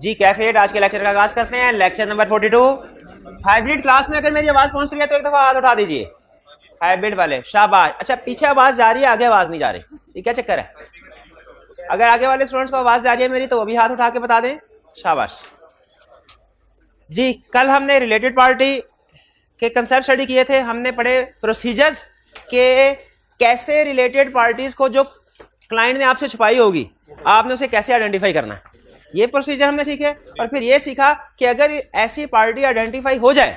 जी कैफेट आज के लेक्चर का आगाज करते हैं lecture number forty two hybrid class में अगर मेरी आवाज पहुंच रही है तो एक दफा हाथ उठा दीजिए हाइब्रिड वाले शाबाश अच्छा पीछे आवाज जा रही है आगे आवाज नहीं जा रही ये क्या चक्कर है अगर आगे वाले स्टूडेंट्स को आवाज जा रही है मेरी तो वो भी हाथ उठा के बता दें शाबाश जी कल हमने रिलेटेड पार्टी के कंसेप्ट स्टडी किए थे हमने पढ़े प्रोसीजर्स के कैसे रिलेटेड पार्टीज को जो क्लाइंट ने आपसे छुपाई होगी आपने उसे कैसे आइडेंटिफाई करना है ये प्रोसीजर हमने सीखे और फिर ये सीखा कि अगर ऐसी पार्टी आइडेंटिफाई हो जाए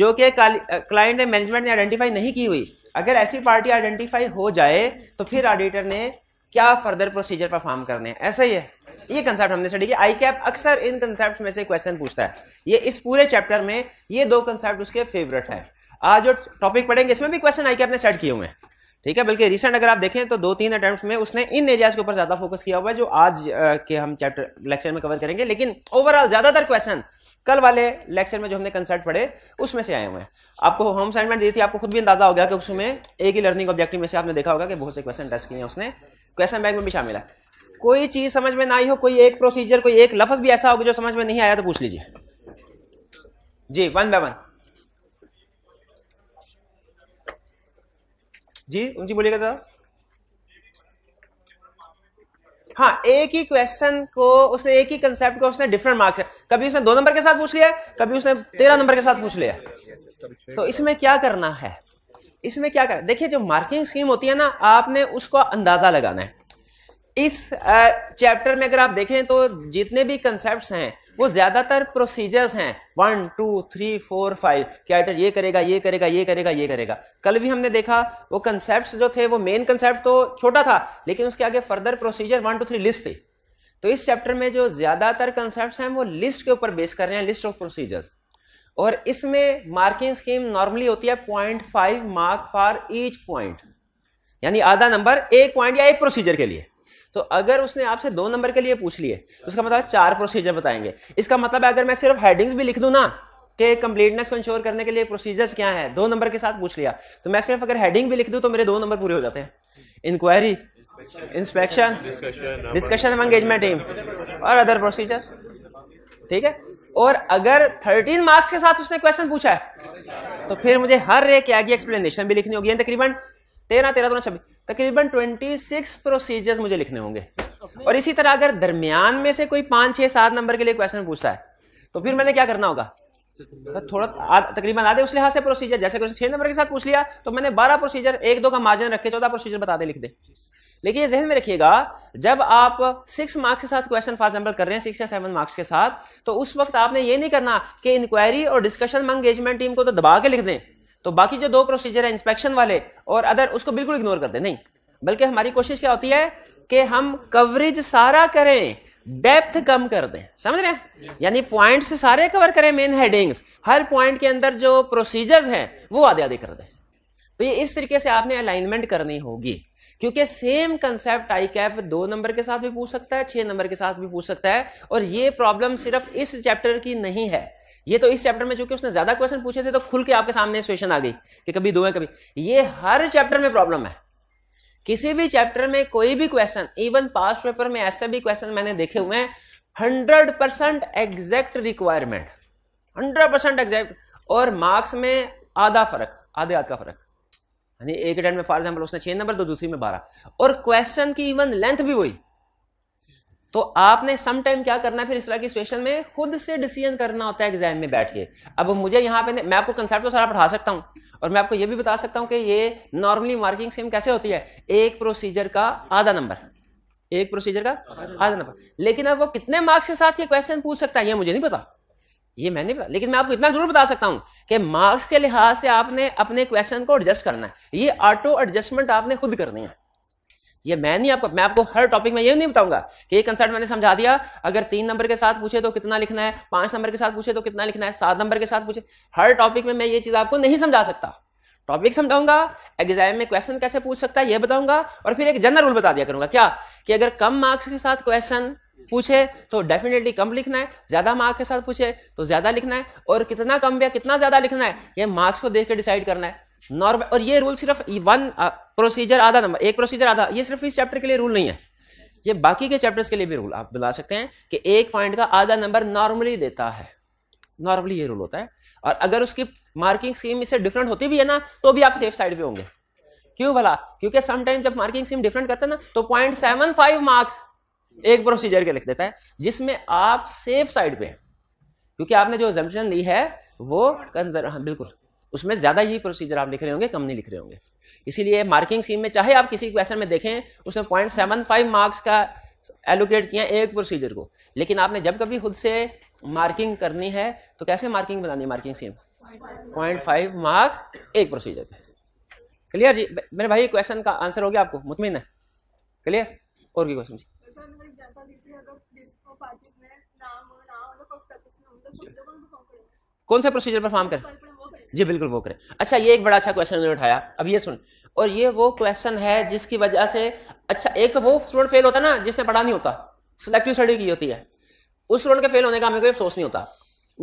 जो कि क्लाइंट ने मैनेजमेंट ने आइडेंटिफाई नहीं की हुई अगर ऐसी पार्टी आइडेंटिफाई हो जाए तो फिर ऑडिटर ने क्या फर्दर प्रोसीजर परफॉर्म करने हैं ऐसा ही है ये कंसेप्ट हमने स्टडी किया आई कैप अक्सर इन कंसेप्ट में से क्वेश्चन पूछता है ये इस पूरे चैप्टर में ये दो कंसेप्ट उसके फेवरेट है आज जो टॉपिक पढ़ेंगे इसमें भी क्वेश्चन आई कैप ने सेट किए हुए हैं ठीक है बल्कि रिसेंट अगर आप देखें तो दो तीन अटैम्प्ट में उसने इन एरियाज के ऊपर ज्यादा फोकस किया हुआ है जो आज के हम चैप्टर लेक्चर में कवर करेंगे लेकिन ओवरऑल ज्यादातर क्वेश्चन कल वाले लेक्चर में जो हमने कंसर्ट पढ़े उसमें से आए हुए हैं आपको होम असाइनमेंट दी थी आपको खुद भी अंदाजा हो गया कि उसमें एक ही लर्निंग ऑब्जेक्टिव में से आपने देखा होगा कि बहुत से क्वेश्चन टेस्ट किए हैं उसने क्वेश्चन बैंक में भी शामिल है कोई चीज समझ में ना आई हो कोई एक प्रोसीजर कोई एक लफ्ज भी ऐसा होगा जो समझ में नहीं आया तो पूछ लीजिए जी वन बाय वन जी उनकी बोलिएगा जरा हाँ एक ही क्वेश्चन को उसने एक ही कंसेप्ट को उसने डिफरेंट मार्क्स कभी उसने दो नंबर के साथ पूछ लिया कभी उसने तेरह नंबर के साथ पूछ लिया तो इसमें क्या करना है इसमें क्या करना देखिए जो मार्किंग स्कीम होती है ना आपने उसको अंदाजा लगाना है इस चैप्टर में अगर आप देखें तो जितने भी कंसेप्ट हैं वो ज्यादातर प्रोसीजर्स हैं one two three four five क्या ये करेगा ये करेगा ये करेगा ये करेगा कल भी हमने देखा वो कंसेप्ट जो थे वो मेन कंसेप्ट तो छोटा था लेकिन उसके आगे further procedure one two three list थी तो इस चैप्टर में जो ज्यादातर कंसेप्ट हैं वो लिस्ट के ऊपर बेस कर रहे हैं लिस्ट ऑफ प्रोसीजर्स और इसमें मार्किंग स्कीम नॉर्मली होती है point five mark for each point यानी आधा नंबर एक पॉइंट या एक प्रोसीजर के लिए तो अगर उसने आपसे दो नंबर के लिए पूछ लिए तो उसका मतलब चार प्रोसीजर बताएंगे इसका मतलब अगर मैं सिर्फ हेडिंग्स भी लिख दू ना कि कंप्लीटनेस को इंश्योर करने के लिए प्रोसीजर्स क्या है दो नंबर के साथ पूछ लिया तो मैं सिर्फ अगर हेडिंग भी लिख दू तो मेरे दो नंबर पूरे हो जाते हैं इंक्वायरी इंस्पेक्शन डिस्कशन एवं एंगेजमेंट टीम और अदर प्रोसीजर्स ठीक है और अगर 13 मार्क्स के साथ उसने क्वेश्चन पूछा है तो फिर मुझे हर एक क्या एक्सप्लेनेशन भी लिखनी होगी तकरीबन तेरह तेरह दोनों छब्बीस तकरीबन 26 प्रोसीजर्स मुझे लिखने होंगे और इसी तरह अगर दरमियान में से कोई पांच छह सात नंबर के लिए क्वेश्चन पूछता है तो फिर मैंने क्या करना होगा तो थोड़ा तकरीबन आधे उस लिहाज से प्रोसीजर जैसे क्वेश्चन छह नंबर के साथ पूछ लिया तो मैंने बारह प्रोसीजर एक दो का मार्जिन रखे चौदह प्रोसीजर बता दे लिख दे लेकिन ये जहन में रखिएगा जब आप सिक्स मार्क्स के साथ क्वेश्चन फॉर एग्जाम्पल कर रहे हैं सिक्स या सेवन मार्क्स के साथ तो उस वक्त आपने ये नहीं करना कि इंक्वायरी और डिस्कशन में एंगेजमेंट टीम को तो दबा के लिख दें तो बाकी जो दो प्रोसीजर है इंस्पेक्शन वाले और अदर उसको बिल्कुल इग्नोर कर दे नहीं बल्कि हमारी कोशिश क्या होती है कि हम कवरेज सारा करें डेप्थ कम कर दें समझ रहे हैं यानी पॉइंट्स सारे कवर करें मेन हेडिंग्स हर पॉइंट के अंदर जो प्रोसीजर्स हैं वो आधे आधे कर दें तो ये इस तरीके से आपने अलाइनमेंट करनी होगी क्योंकि सेम कंसेप्ट आई कैप दो नंबर के साथ भी पूछ सकता है छह नंबर के साथ भी पूछ सकता है और ये प्रॉब्लम सिर्फ इस चैप्टर की नहीं है ये तो इस चैप्टर में चूंकि उसने ज्यादा क्वेश्चन पूछे थे तो खुल के आपके सामने सिचुएशन आ गई कि कभी दो है कभी ये हर चैप्टर में प्रॉब्लम है किसी भी चैप्टर में कोई भी क्वेश्चन इवन पास पेपर में ऐसे भी क्वेश्चन मैंने देखे हुए हैं hundred percent exact requirement hundred percent exact और मार्क्स में आधा फर्क आधे आधा फर्क यानी एक अटेंड में फॉर एग्जाम्पल उसने छह नंबर तो दूसरी में बारह और क्वेश्चन की इवन लेंथ भी वही तो आपने सम टाइम क्या करना है फिर इस तरह की सिचुएशन में खुद से डिसीजन करना होता है एग्जाम में बैठ के अब मुझे यहाँ पे मैं आपको कंसेप्ट तो सारा पढ़ा सकता हूँ और मैं आपको ये भी बता सकता हूँ कि ये नॉर्मली मार्किंग सेम कैसे होती है एक प्रोसीजर का आधा नंबर एक प्रोसीजर का आधा नंबर लेकिन अब वो कितने मार्क्स के साथ ये क्वेश्चन पूछ सकता है ये मुझे नहीं पता ये मैं नहीं पता लेकिन मैं आपको इतना जरूर बता सकता हूं कि मार्क्स के लिहाज से आपने अपने क्वेश्चन को एडजस्ट करना है ये ऑटो एडजस्टमेंट आपने खुद करनी है ये मैं नहीं आपको मैं आपको हर टॉपिक में ये नहीं बताऊंगा कि ये कंसेप्ट मैंने समझा दिया अगर तीन नंबर के साथ पूछे तो कितना लिखना है पांच नंबर के साथ पूछे तो कितना लिखना है सात नंबर के साथ पूछे हर टॉपिक में मैं ये चीज आपको नहीं समझा सकता टॉपिक समझाऊंगा एग्जाम में क्वेश्चन कैसे पूछ सकता है ये बताऊंगा और फिर एक जनरल रूल बता दिया करूंगा क्या कि अगर कम मार्क्स के साथ क्वेश्चन पूछे तो डेफिनेटली कम लिखना है ज्यादा मार्क्स के साथ पूछे तो ज्यादा लिखना है और कितना कम या कितना ज्यादा लिखना है ये मार्क्स को देख के डिसाइड करना है नॉर्मल और ये रूल सिर्फ वन प्रोसीजर uh, आधा नंबर एक प्रोसीजर आधा ये सिर्फ इस चैप्टर के लिए रूल नहीं है ये बाकी के चैप्टर्स के लिए भी रूल आप बना सकते हैं कि एक पॉइंट का आधा नंबर नॉर्मली देता है नॉर्मली ये रूल होता है और अगर उसकी मार्किंग स्कीम इससे डिफरेंट होती भी है ना तो भी आप सेफ साइड पे होंगे क्यों भला क्योंकि समटाइम जब मार्किंग स्कीम डिफरेंट करता है ना तो पॉइंट सेवन फाइव मार्क्स एक प्रोसीजर के लिख देता है जिसमें आप सेफ साइड पे हैं क्योंकि आपने जो एग्जामिशन ली है वो कंजर्व हाँ बिल्कुल उसमें ज़्यादा ही प्रोसीजर आप लिख रहे होंगे कम नहीं लिख रहे होंगे इसीलिए मार्किंग सीम में चाहे आप किसी क्वेश्चन में देखें उसने पॉइंट सेवन फाइव मार्क्स का एलोकेट किया एक प्रोसीजर को लेकिन आपने जब कभी खुद से मार्किंग करनी है तो कैसे मार्किंग बनानी है marking scheme point five mark एक प्रोसीजर पे क्लियर जी मेरे भाई क्वेश्चन का आंसर हो गया आपको मुतमिन है क्लियर और की क्वेश्चन जी कौन से प्रोसीजर परफॉर्म करें जी बिल्कुल वो करें अच्छा ये एक बड़ा अच्छा क्वेश्चन उन्होंने उठाया अब ये सुन और ये वो क्वेश्चन है जिसकी वजह से अच्छा एक तो वो स्टूडेंट फेल होता है ना जिसने पढ़ा नहीं होता सिलेक्टिव स्टडी की होती है उस स्टूडेंट के फेल होने का हमें कोई अफसोस नहीं होता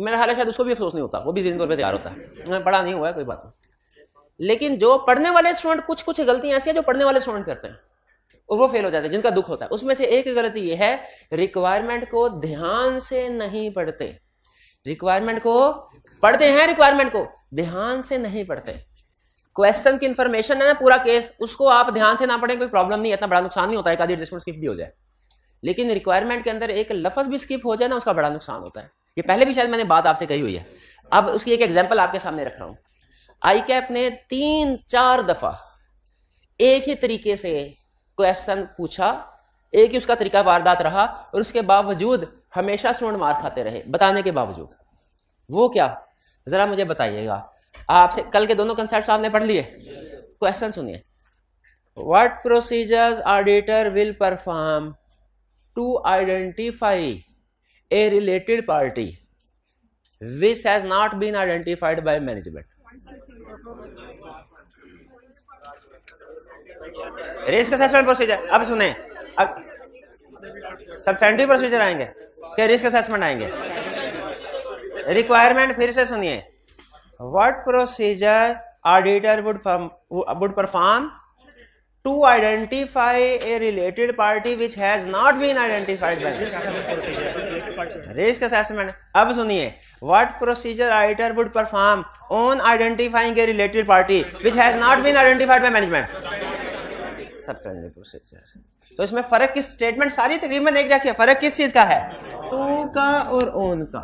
मेरा ख्याल है शायद उसको भी अफसोस नहीं होता वो भी जिंदगी तौर पर तैयार होता है पढ़ा नहीं हुआ है कोई बात नहीं लेकिन जो पढ़ने वाले स्टूडेंट कुछ कुछ गलतियां ऐसी हैं जो पढ़ने वाले स्टूडेंट करते हैं और वो फेल हो जाते हैं जिनका दुख होता है उसमें से एक गलती ये है रिक्वायरमेंट को ध्यान से नहीं पढ़ते रिक्वायरमेंट को पढ़ते हैं रिक्वायरमेंट को ध्यान से नहीं पढ़ते क्वेश्चन की इंफॉर्मेशन है ना पूरा केस उसको आप ध्यान से ना पढ़ें कोई प्रॉब्लम नहीं इतना बड़ा नुकसान नहीं होता है आधी एडजस्टमेंट स्किप भी हो जाए लेकिन रिक्वायरमेंट के अंदर एक लफज भी स्किप हो जाए ना उसका बड़ा नुकसान होता है ये पहले भी शायद मैंने बात आपसे कही हुई है अब उसकी एक एग्जाम्पल आपके सामने रख रहा हूँ आई कैप ने तीन चार दफा एक ही तरीके से क्वेश्चन पूछा एक ही उसका तरीका वारदात रहा और उसके बावजूद हमेशा स्टूडेंट मार खाते रहे बताने के बावजूद वो क्या જરા મને બતાવીએગા આપસે કલ કે દોનો કન્સેપ્ટ સામને પઢ લીએ ક્વેશ્ચન સુનીએ what procedures auditor will perform to identify a related party which has not been identified by management risk assessment procedure હવે સુને અબ સબસ્ટેન્ટીવ પ્રોસિજર आएंगे કે રિસ્ક અસેસમેન્ટ आएंगे रिक्वायरमेंट फिर से सुनिए what procedure auditor would would perform to identify a related party which has not been identified by risk assessment अब सुनिए what procedure auditor would perform on identifying a related party which has not been identified by management सबसे procedure तो इसमें फर्क किस statement सारी तकरीबन एक जैसी है फर्क किस चीज का है टू का और ओन का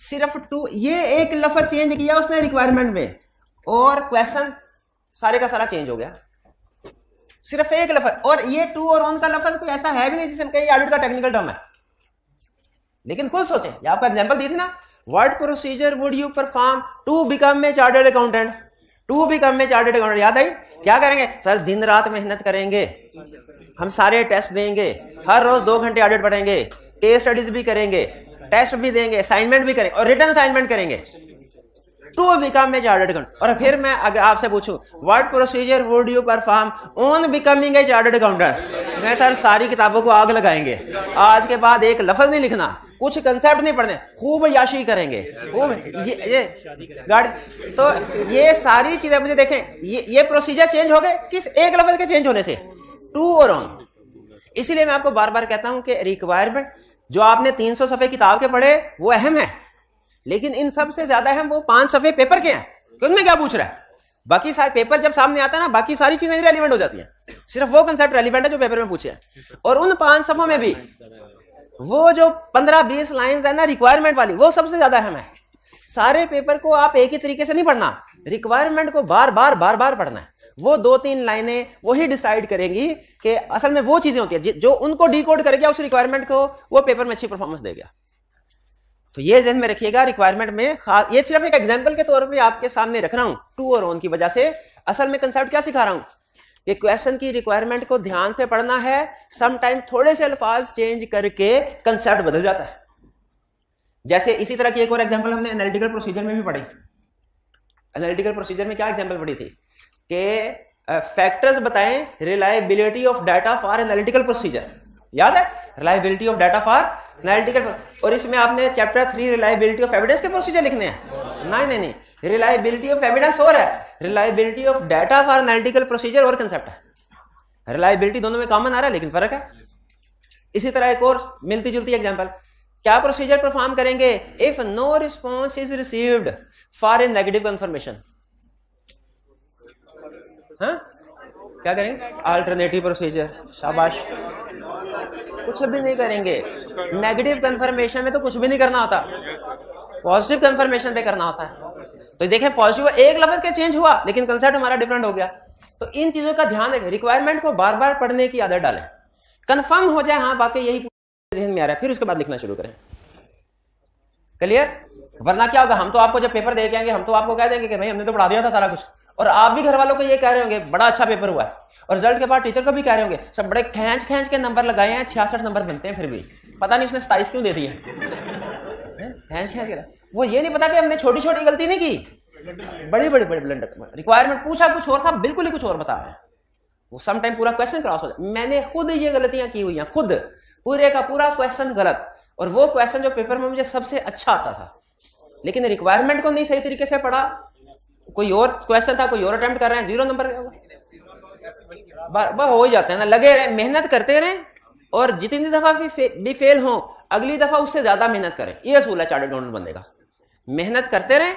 सिर्फ टू ये एक लफज चेंज किया उसने रिक्वायरमेंट में और क्वेश्चन सारे का सारा चेंज हो गया सिर्फ एक लफज और ये टू और ऑन का लफज कोई ऐसा है भी नहीं जिसे हम कहीं ऑडिट का टेक्निकल टर्म है लेकिन खुद सोचें ये आपको एग्जांपल दी थी ना what procedure would you perform to become a chartered accountant to become a chartered accountant याद आई क्या करेंगे सर दिन रात मेहनत करेंगे हम सारे टेस्ट देंगे हर रोज दो घंटे ऑडिट पढ़ेंगे केस स्टडीज भी करेंगे टेस्ट भी देंगे असाइनमेंट भी करेंगे और रिटर्न असाइनमेंट करेंगे to become a chartered account और फिर मैं अगर आपसे पूछूं what procedure would you perform on becoming a chartered accountant मैं सर सारी किताबों को आग लगाएंगे आज के बाद एक लफज नहीं लिखना कुछ कंसेप्ट नहीं पढ़ने खूब याशी करेंगे खूब ये ये गाड़ी तो ये सारी चीजें मुझे देखें ये ये प्रोसीजर चेंज हो गए किस एक लफज के चेंज होने से टू और ऑन इसीलिए मैं आपको बार बार कहता हूं कि रिक्वायरमेंट जो आपने 300 सफ़े किताब के पढ़े वो अहम है लेकिन इन सब से ज़्यादा अहम वो पांच सफ़े पेपर के हैं उनमें क्या पूछ रहा है बाकी सारे पेपर जब सामने आता है ना बाकी सारी चीज़ें रेलिवेंट हो जाती हैं सिर्फ वो कंसेप्ट रेलिवेंट है जो पेपर में पूछे हैं और उन पांच सफ़ों में भी वो जो पंद्रह बीस लाइन्स है ना रिक्वायरमेंट वाली वो सबसे ज़्यादा अहम है सारे पेपर को आप एक ही तरीके से नहीं पढ़ना रिक्वायरमेंट को बार बार बार बार पढ़ना है वो दो तीन लाइनें वही डिसाइड करेंगी कि असल में वो चीजें होती है जो उनको डी कर गया उस रिक्वायरमेंट को वो पेपर में अच्छी परफॉर्मेंस दे गया तो ये जहन में रखिएगा रिक्वायरमेंट में ये सिर्फ एक एग्जाम्पल के तौर पर आपके सामने रख रहा हूं टू और ऑन की वजह से असल में कंसेप्ट क्या सिखा रहा हूं कि क्वेश्चन की रिक्वायरमेंट को ध्यान से पढ़ना है समटाइम थोड़े से अल्फाज चेंज करके कंसेप्ट बदल जाता है जैसे इसी तरह की एक और एग्जाम्पल हमने एनालिटिकल प्रोसीजर में भी पढ़ी एनालिटिकल प्रोसीजर में क्या एग्जाम्पल पढ़ी थी के फैक्टर्स बताएं reliability of data for analytical procedure याद है reliability of data for analytical और इसमें आपने chapter three reliability of evidence के प्रोसीजर लिखने हैं नहीं नहीं नहीं रिलायबिलिटी ऑफ एविडेंस और है reliability of data for analytical procedure और कंसेप्ट है रिलायबिलिटी दोनों में कॉमन आ रहा है लेकिन फर्क है इसी तरह एक और मिलती जुलती एग्जाम्पल क्या प्रोसीजर परफॉर्म करेंगे if no response is received for a negative confirmation हाँ क्या करेंगे अल्टरनेटिव प्रोसीजर शाबाश कुछ भी नहीं करेंगे नेगेटिव कंफर्मेशन में तो कुछ भी नहीं करना होता पॉजिटिव कंफर्मेशन पे करना होता है तो देखें पॉजिटिव एक लफ्ज का चेंज हुआ लेकिन कंसेप्ट हमारा डिफरेंट हो गया तो इन चीजों का ध्यान रखें रिक्वायरमेंट को बार बार पढ़ने की आदत डालें कंफर्म हो जाए हाँ बाकी यही जहन में आ रहा है फिर उसके बाद लिखना शुरू करें क्लियर वरना क्या होगा हम तो आपको जब पेपर दे के आएंगे हम तो आपको कह देंगे कि भाई हमने तो पढ़ा दिया था सारा कुछ और आप भी घर वालों को ये कह रहे होंगे बड़ा अच्छा पेपर हुआ है और रिजल्ट के बाद टीचर को भी कह रहे होंगे सब बड़े खेच खेच के नंबर लगाए हैं छियासठ नंबर बनते हैं फिर भी पता नहीं उसने सताइस क्यों दे दी है खेच खेच के वो ये नहीं पता कि हमने छोटी छोटी गलती नहीं की बड़ी बड़ी बड़ी ब्लंडर रिक्वायरमेंट पूछा कुछ और था बिल्कुल ही कुछ और बताया वो टाइम पूरा क्वेश्चन क्रॉस हो जाए मैंने खुद ये गलतियां की हुई हैं खुद पूरे का पूरा क्वेश्चन गलत और वो क्वेश्चन जो पेपर में मुझे सबसे अच्छा आता था लेकिन रिक्वायरमेंट को नहीं सही तरीके से पढ़ा कोई और क्वेश्चन था कोई और अटेम्प्ट कर रहे हैं जीरो नंबर बस हो जाते हैं ना लगे रहे मेहनत करते रहें और जितनी दफा भी, फे, भी फेल हो अगली दफा उससे ज्यादा मेहनत करें ये असूल है चार्टर्ड अकाउंटेंट बनने का मेहनत करते रहें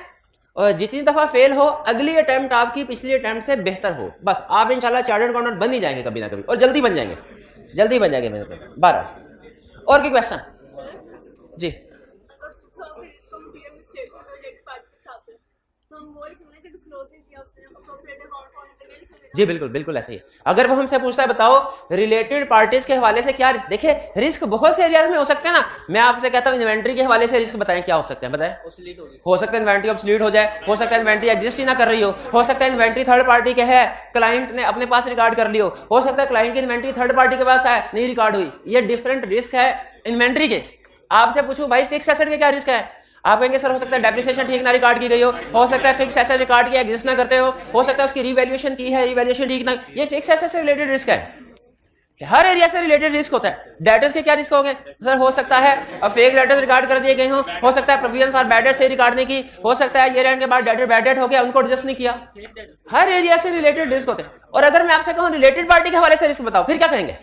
और जितनी दफा फेल हो अगली अटेम्प्ट आपकी पिछली अटेम्प्ट से बेहतर हो बस आप इंशाल्लाह चार्टर्ड अकाउंटेंट बन ही जाएंगे कभी ना कभी और जल्दी बन जाएंगे जल्दी बन जाएंगे मेहनत बारह और क्या क्वेश्चन जी जी बिल्कुल बिल्कुल ऐसे ही अगर वो हमसे पूछता है बताओ रिलेटेड पार्टीज के हवाले से क्या देखिए रिस्क बहुत से एरियाज में हो सकते हैं ना मैं आपसे कहता हूँ इन्वेंट्री के हवाले से रिस्क बताएं क्या हो सकता है बताएं हो सकता है इन्वेंट्री स्लीड हो जाए हो सकता है इन्वेंट्री एग्जिस्ट ही ना कर रही हो हो सकता है इन्वेंट्री थर्ड पार्टी के है क्लाइंट ने अपने पास रिकॉर्ड कर लियो हो हो सकता है क्लाइंट की इन्वेंट्री थर्ड पार्टी के पास है नहीं रिकॉर्ड हुई ये डिफरेंट रिस्क है इन्वेंट्री के आपसे पूछू भाई फिक्स एसेट के क्या रिस्क है आप कहेंगे सर हो सकता है डेप्रिसिएशन ठीक ना रिकॉर्ड की गई हो हो सकता है फिक्स ऐसे रिकॉर्ड किया एग्जिस्ट ना करते हो हो सकता है उसकी रिवैल्यूएशन की है रिवैल्यूएशन ठीक ना ये फिक्स ऐसे से रिलेटेड रिस्क है हर एरिया से रिलेटेड रिस्क होता है डेटर्स के क्या रिस्क होंगे सर हो सकता है फेक लेटर्स रिकॉर्ड कर दिए गए हो हो सकता है प्रोविजन फॉर बैडर्स से रिकॉर्ड नहीं की हो सकता है ये रैंड के बाद डेटर बैडेड हो गया उनको एडजस्ट नहीं किया हर एरिया से रिलेटेड रिस्क होते हैं और अगर मैं आपसे कहूँ रिलेटेड पार्टी के हवाले से रिस्क बताओ फिर क्या कहेंगे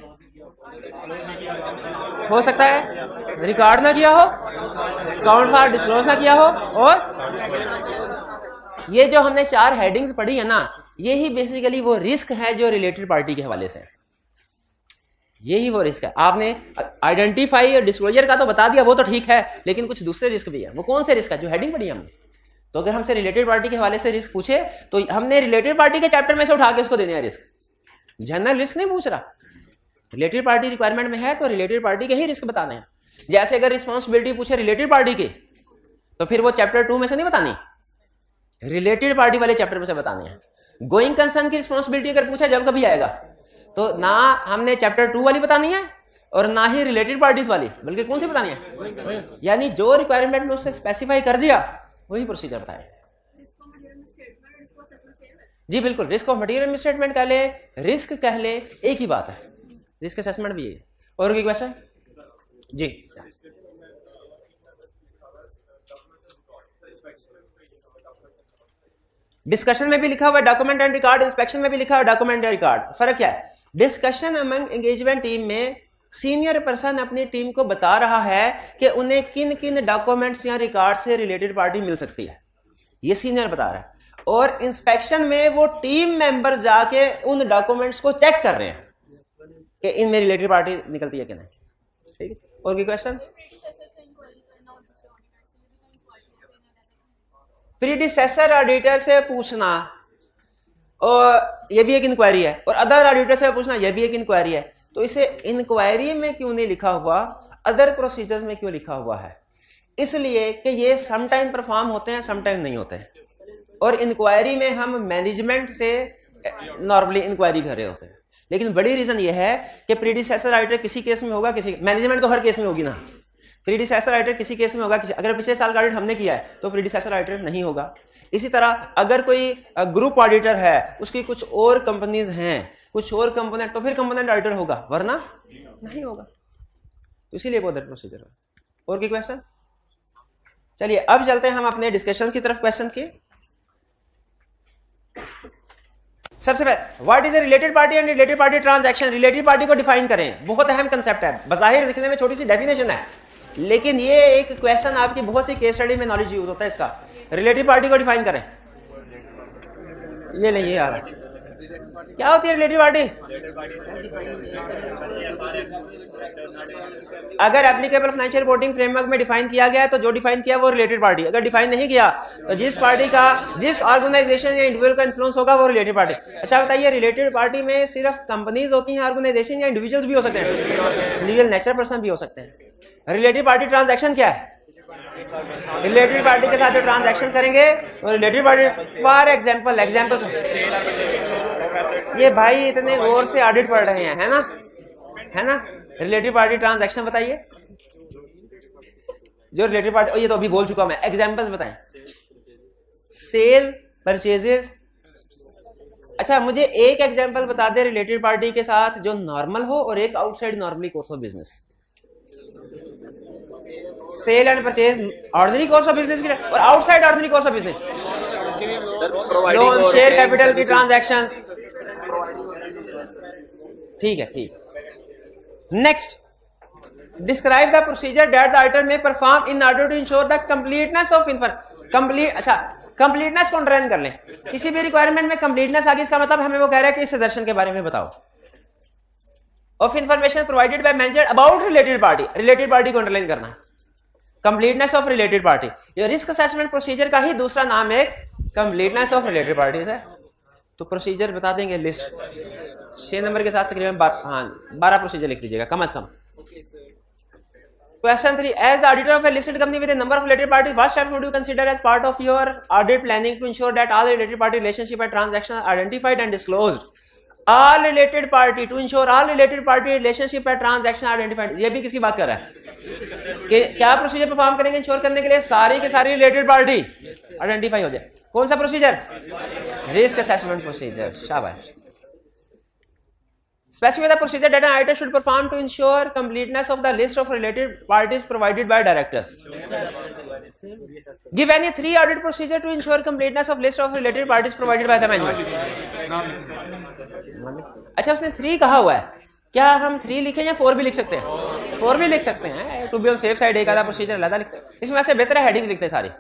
हो सकता है रिकॉर्ड ना किया हो अकाउंट फॉर डिस्क्लोज ना किया हो और ये जो हमने चार हेडिंग्स पढ़ी है ना ये ही बेसिकली वो रिस्क है जो रिलेटेड पार्टी के हवाले से यही वो रिस्क है आपने आइडेंटिफाई और डिस्क्लोजर का तो बता दिया वो तो ठीक है लेकिन कुछ दूसरे रिस्क भी है वो कौन से रिस्क है जो हेडिंग पढ़ी हमने तो अगर हमसे रिलेटेड पार्टी के हवाले से रिस्क पूछे तो हमने रिलेटेड पार्टी के चैप्टर में से उठा के उसको देने रिस्क जनरल रिस्क नहीं पूछ रहा रिलेटेड पार्टी रिक्वायरमेंट में है तो रिलेटेड पार्टी के ही रिस्क बताने हैं जैसे अगर रिस्पॉन्सिबिलिटी पूछे रिलेटेड पार्टी के तो फिर वो चैप्टर टू में से नहीं बतानी रिलेटेड पार्टी वाले चैप्टर में से बताने हैं गोइंग कंसर्न की रिस्पॉन्सिबिलिटी अगर पूछा जब कभी आएगा तो ना हमने चैप्टर टू वाली बतानी है और ना ही रिलेटेड पार्टीज वाली बल्कि कौन सी बतानी है यानी जो रिक्वायरमेंट में उसने स्पेसिफाई कर दिया वही प्रोसीजर बताए जी बिल्कुल रिस्क ऑफ मटीरियल स्टेटमेंट कह ले रिस्क कह ले एक ही बात है रिस्क असेसमेंट भी है और कोई क्वेश्चन जी डिस्कशन में भी लिखा हुआ डॉक्यूमेंट एंड रिकॉर्ड इंस्पेक्शन में भी लिखा हुआ डॉक्यूमेंट एंड रिकॉर्ड फर्क क्या है डिस्कशन अमंग एंगेजमेंट टीम में सीनियर पर्सन अपनी टीम को बता रहा है कि उन्हें किन किन डॉक्यूमेंट्स या रिकॉर्ड से रिलेटेड पार्टी मिल सकती है ये सीनियर बता रहा है और इंस्पेक्शन में वो टीम मेंबर जाके उन डॉक्यूमेंट्स को चेक कर रहे हैं कि इनमें रिलेटेड पार्टी निकलती है कि नहीं ठीक है और कोई क्वेश्चन प्रीडिसेसर ऑडिटर से पूछना और ये भी एक इंक्वायरी है और अदर ऑडिटर से पूछना ये भी एक इंक्वायरी है तो इसे इंक्वायरी में क्यों नहीं लिखा हुआ अदर प्रोसीजर्स में क्यों लिखा हुआ है इसलिए कि ये समटाइम परफॉर्म होते हैं समटाइम नहीं होते हैं और इंक्वायरी में हम मैनेजमेंट से नॉर्मली eh, इंक्वायरी कर रहे होते हैं लेकिन बड़ी रीजन यह है कि प्रीडिसेसर राइटर किसी केस में होगा किसी मैनेजमेंट तो हर केस में होगी ना प्रीडिसेसर राइटर किसी केस में होगा किसी अगर पिछले साल का ऑडिट हमने किया है तो प्रीडिसेसर राइटर नहीं होगा इसी तरह अगर कोई ग्रुप ऑडिटर है उसकी कुछ और कंपनीज हैं कुछ और कंपोनेंट तो फिर कंपोनेंट ऑडिटर होगा वरना नहीं होगा तो इसीलिए बहुत प्रोसीजर है और की क्वेश्चन चलिए अब चलते हैं हम अपने डिस्कशन की तरफ क्वेश्चन के सबसे पहले what is a related party and related party transaction related party को डिफाइन करें बहुत अहम कंसेप्ट है बाहिर दिखने में छोटी सी डेफिनेशन है लेकिन ये एक क्वेश्चन आपकी बहुत सी केस स्टडी में नॉलेज यूज होता है इसका रिलेटिव पार्टी को डिफाइन करें ये नहीं है यार क्या होती है रिलेटिव पार्टी अगर एप्लीकेबल फाइनेंशियल रिपोर्टिंग फ्रेमवर्क में डिफाइन किया गया है तो जो डिफाइन किया वो रिलेटेड पार्टी अगर डिफाइन नहीं किया तो जिस पार्टी का जिस ऑर्गेनाइजेशन या इंडिविजुअल का इन्फ्लुएंस होगा वो रिलेटेड पार्टी अच्छा बताइए रिलेटेड पार्टी में सिर्फ कंपनीज होती हैं ऑर्गेनाइजेशन या इंडिविजुअल्स भी हो सकते हैं इंडिविजुअल नेचुरल पर्सन भी हो सकते हैं रिलेटेड पार्टी ट्रांजेक्शन क्या है रिलेटेड पार्टी के साथ जो ट्रांजेक्शन करेंगे related party for example example ये भाई इतने गौर से ऑडिट पढ़ रहे हैं है ना है ना रिलेटिव पार्टी ट्रांजैक्शन बताइए जो रिलेटिव पार्टी ये तो अभी बोल चुका मैं एग्जांपल्स बताएं सेल परचेजेस अच्छा मुझे एक एग्जांपल बता दे रिलेटेड पार्टी के साथ जो नॉर्मल हो और एक outside normally course of business sale and purchase ordinary course of business और outside ordinary course of business loan share capital की ट्रांजैक्शंस ठीक है ठीक next describe the procedure that the auditor may perform in order to ensure the completeness of inform complete अच्छा completeness को underline कर लें किसी भी रिक्वायरमेंट में कंप्लीटनेस आगे इसका मतलब हमें वो कह रहा है कि इस सजेशन के बारे में बताओ of information provided by manager about related party related party को अंडरलाइन करना completeness of related party risk assessment procedure का ही दूसरा नाम है कंप्लीटनेस ऑफ रिलेटेड पार्टीज है तो प्रोसीजर बता देंगे लिस्ट छः नंबर के साथ तकरीबन बार, हाँ बारह प्रोसीजर लिख लीजिएगा कम अज कम question three as auditor of a listed company with number of related party first step would you consider as part of your audit planning to ensure that all related party relationship and transaction identified and disclosed all related party to ensure all related party relationship at transaction identified ये भी किसकी बात कर रहा है क्या procedure perform करेंगे ensure करने के लिए सारी के सारी रिलेटेड पार्टी आइडेंटिफाई हो जाए कौन सा प्रोसीजर रिस्क असेसमेंट प्रोसीजर शाबाश Specify the procedure that an auditor should perform to ensure completeness of the list of related parties provided by directors. Give any three audit procedure to ensure completeness of list of related parties provided by the management. अच्छा उसने three कहा हुआ है क्या हम three लिखे या four भी लिख सकते हैं फोर भी लिख सकते हैं to be on safe side एक आधा procedure अलग लिखते हैं इसमें ऐसे बेहतर headings लिखते हैं सारी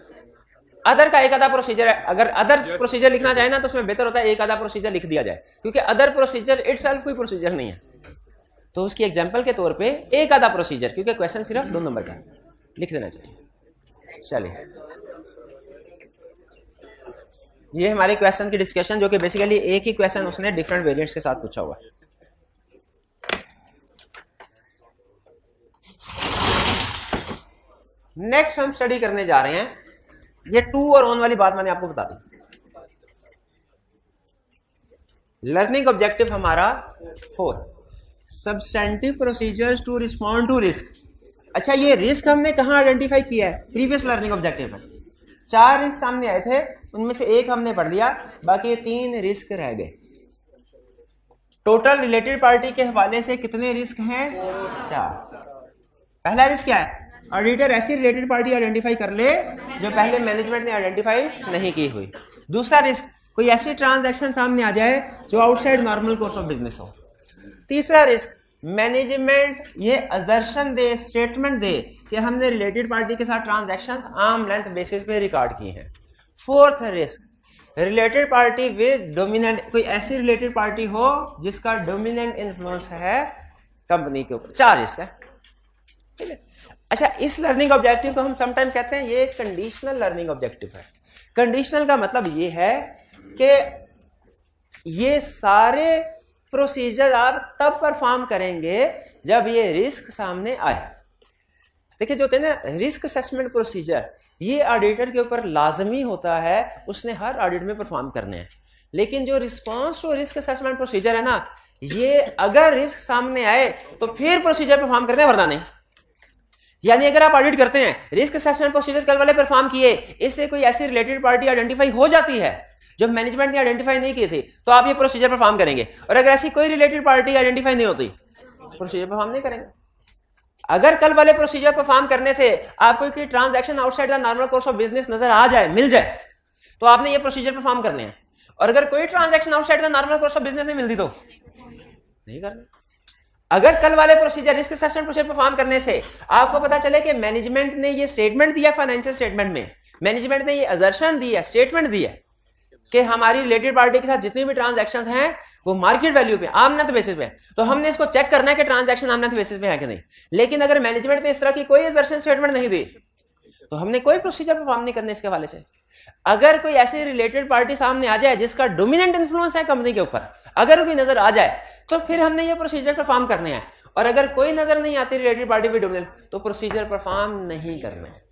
अदर का एक आधा प्रोसीजर है अगर अदर प्रोसीजर लिखना चाहे ना तो उसमें बेहतर होता है एक आधा प्रोसीजर लिख दिया जाए क्योंकि अदर प्रोसीजर इट कोई प्रोसीजर नहीं है तो उसकी एग्जाम्पल के तौर पर एक आधा प्रोसीजर क्योंकि क्वेश्चन सिर्फ दो नंबर का लिख देना चाहिए चलिए ये हमारे क्वेश्चन की डिस्कशन जो कि बेसिकली एक ही क्वेश्चन उसने डिफरेंट वेरिएंट्स के साथ पूछा हुआ नेक्स्ट हम स्टडी करने जा रहे हैं ये टू और ऑन वाली बात मैंने आपको बता दी लर्निंग ऑब्जेक्टिव हमारा for substantive procedures to respond to risk अच्छा ये रिस्क हमने कहा आइडेंटिफाई किया है प्रीवियस लर्निंग ऑब्जेक्टिव में चार रिस्क सामने आए थे उनमें से एक हमने पढ़ लिया बाकी तीन रिस्क रह गए टोटल रिलेटेड पार्टी के हवाले से कितने रिस्क हैं चार पहला रिस्क क्या है ऑडिटर ऐसी रिलेटेड पार्टी आइडेंटिफाई कर ले जो पहले मैनेजमेंट ने आइडेंटिफाई नहीं की हुई दूसरा रिस्क कोई ऐसी ट्रांजैक्शन सामने आ जाए जो outside normal course of business हो तीसरा रिस्क मैनेजमेंट ये अजर्शन दे स्टेटमेंट दे कि हमने रिलेटेड पार्टी के साथ ट्रांजेक्शन आम लेंथ बेसिस पे रिकॉर्ड की हैं fourth risk related party with dominant कोई ऐसी रिलेटेड पार्टी हो जिसका डोमिनेंट इन्फ्लुएंस है कंपनी के ऊपर चार रिस्क है ठीक है अच्छा इस लर्निंग ऑब्जेक्टिव को हम समटाइम कहते हैं ये कंडीशनल लर्निंग ऑब्जेक्टिव है कंडीशनल का मतलब ये है कि ये सारे प्रोसीजर आप तब परफॉर्म करेंगे जब ये रिस्क सामने आए देखिए जो होते ना रिस्क असेसमेंट प्रोसीजर ये ऑडिटर के ऊपर लाजमी होता है उसने हर ऑडिट में परफॉर्म करने हैं लेकिन जो response to risk assessment procedure है ना ये अगर रिस्क सामने आए तो फिर प्रोसीजर परफॉर्म करते हैं वरना नहीं यानी अगर आप ऑडिट करते हैं रिस्क असेसमेंट प्रोसीजर कल वाले परफॉर्म किए इससे कोई ऐसी रिलेटेड पार्टी आइडेंटिफाई हो जाती है जो मैनेजमेंट ने आइडेंटिफाई नहीं की थी तो आप ये प्रोसीजर परफॉर्म करेंगे और अगर ऐसी कोई रिलेटेड पार्टी आइडेंटिफाई नहीं होती प्रोसीजर परफॉर्म नहीं करेंगे अगर कल वाले प्रोसीजर परफॉर्म करने से आपको कोई ट्रांजेक्शन आउटसाइड का नॉर्मल कोर्स ऑफ बिजनेस नजर आ जाए मिल जाए तो आपने ये प्रोसीजर परफॉर्म करने हैं और अगर कोई transaction outside the normal course of business नहीं मिलती तो नहीं करना अगर कल वाले procedure risk assessment procedure perform करने से आपको पता चले कि मैनेजमेंट ने ये स्टेटमेंट दिया फाइनेंशियल स्टेटमेंट में मैनेजमेंट ने ये अजर्शन दिया स्टेटमेंट दिया कि हमारी रिलेटेड पार्टी के साथ जितनी भी ट्रांजेक्शन हैं वो मार्केट वैल्यू पे आमनत बेसिस पे तो हमने इसको चेक करना है कि ट्रांजेक्शन आमनत बेसिस पे है कि नहीं लेकिन अगर मैनेजमेंट ने इस तरह की कोई अजर्शन स्टेटमेंट नहीं दी तो हमने कोई प्रोसीजर परफॉर्म नहीं करने इसके वाले से अगर कोई ऐसी रिलेटेड पार्टी सामने आ जाए जिसका डोमिनेंट इन्फ्लुएंस है कंपनी के ऊपर अगर कोई नजर आ जाए तो फिर हमने ये प्रोसीजर परफॉर्म करने हैं और अगर कोई नजर नहीं आती रिलेटेड पार्टी भी डोमिनल तो प्रोसीजर परफॉर्म नहीं करना है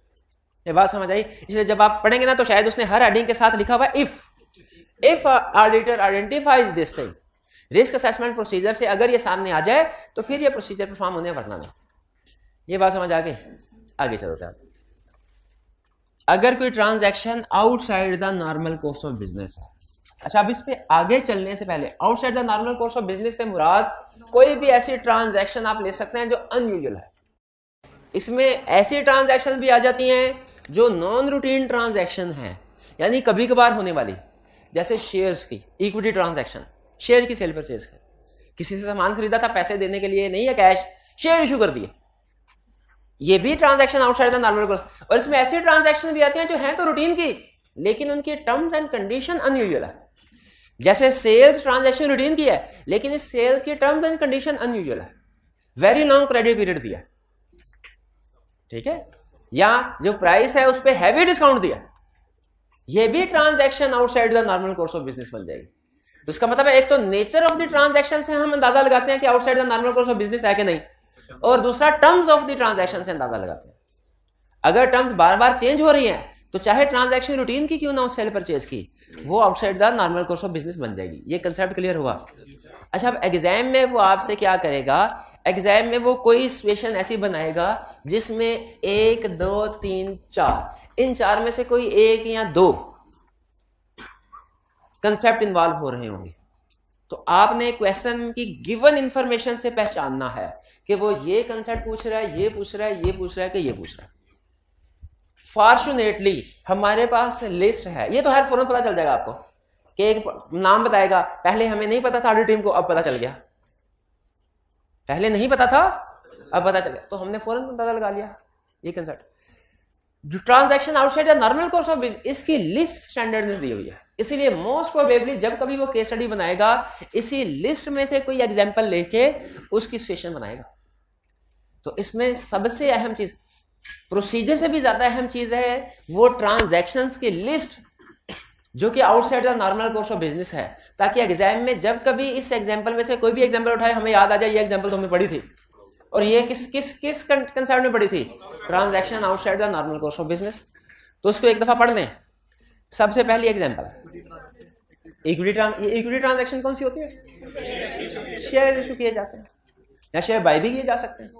ये बात समझ आई इसलिए जब आप पढ़ेंगे ना तो शायद उसने हर हेडिंग के साथ लिखा हुआ if if auditor identifies this thing risk assessment procedure से अगर ये सामने आ जाए तो फिर ये प्रोसीजर परफॉर्म होने वरना नहीं ये बात समझ आ गई आगे चलते हैं अगर कोई transaction outside the normal course of business है अच्छा अब इस पे आगे चलने से पहले outside the normal course of business से मुराद कोई भी ऐसी ट्रांजैक्शन आप ले सकते हैं जो अनयूजल है इसमें ऐसी ट्रांजैक्शन भी आ जाती हैं जो नॉन रूटीन ट्रांजैक्शन है यानी कभी कभार होने वाली जैसे शेयर्स की इक्विटी ट्रांजैक्शन शेयर की सेल परचेज है किसी से सामान खरीदा था पैसे देने के लिए नहीं है कैश शेयर इशू कर दिए ये भी transaction outside the normal course और इसमें ऐसी ट्रांजेक्शन भी आती हैं जो हैं तो रूटीन की लेकिन उनकी टर्म्स एंड कंडीशन अनयूजल है जैसे सेल्स ट्रांजेक्शन रिडीम किया है लेकिन इस सेल्स की टर्म्स एंड कंडीशन अनयूजल है वेरी लॉन्ग क्रेडिट पीरियड दिया ठीक है या जो प्राइस है उस पर हैवी डिस्काउंट दिया ये भी transaction outside the normal course of business बन जाएगी तो इसका मतलब है एक तो नेचर ऑफ द ट्रांजैक्शन से हम अंदाजा लगाते हैं कि outside the normal course of business है कि नहीं और दूसरा टर्म्स ऑफ द ट्रांजैक्शन से अंदाजा लगाते हैं अगर टर्म्स बार बार चेंज हो रही हैं तो चाहे ट्रांजैक्शन रूटीन की क्यों ना हो सेल परचेज की वो outside the normal course of business बन जाएगी ये कंसेप्ट क्लियर हुआ अच्छा अब एग्जाम में वो आपसे क्या करेगा एग्जाम में वो कोई सिचुएशन ऐसी बनाएगा जिसमें एक दो तीन चार इन चार में से कोई एक या दो कंसेप्ट इन्वॉल्व हो रहे होंगे तो आपने क्वेश्चन की गिवन इंफॉर्मेशन से पहचानना है कि वो ये कंसेप्ट पूछ रहा है ये पूछ रहा है ये पूछ रहा है कि ये पूछ रहा है फॉर्चुनेटली हमारे पास लिस्ट है ये तो हर फोरन पता चल जाएगा आपको कि एक नाम बताएगा पहले हमें नहीं पता था आडी टीम को अब पता चल गया पहले नहीं पता था अब पता चल गया तो हमने फौरन पता लगा लिया ये कंसर्ट जो transaction outside normal course of business इसकी लिस्ट स्टैंडर्ड में दी हुई है इसीलिए मोस्ट प्रोबेबली जब कभी वो केस स्टडी बनाएगा इसी लिस्ट में से कोई एग्जाम्पल लेके उसकी सिचुएशन बनाएगा तो इसमें सबसे अहम चीज प्रोसीजर से भी ज्यादा अहम चीज है वो ट्रांजेक्शन की लिस्ट जो कि outside the normal course of business है ताकि एग्जाम में जब कभी इस एग्जाम्पल में से कोई भी एग्जाम्पल उठाए हमें याद आ जाए ये एग्जाम्पल तो हमें पढ़ी थी और ये किस किस किस कंसेप्ट में पढ़ी थी transaction outside the normal course of business तो उसको एक दफा पढ़ लें सबसे पहली एग्जाम्पल इक्विटी ट्रांजेक्शन कौन सी होती है शेयर इशू किए जाते हैं या शेयर बाय भी किए जा सकते हैं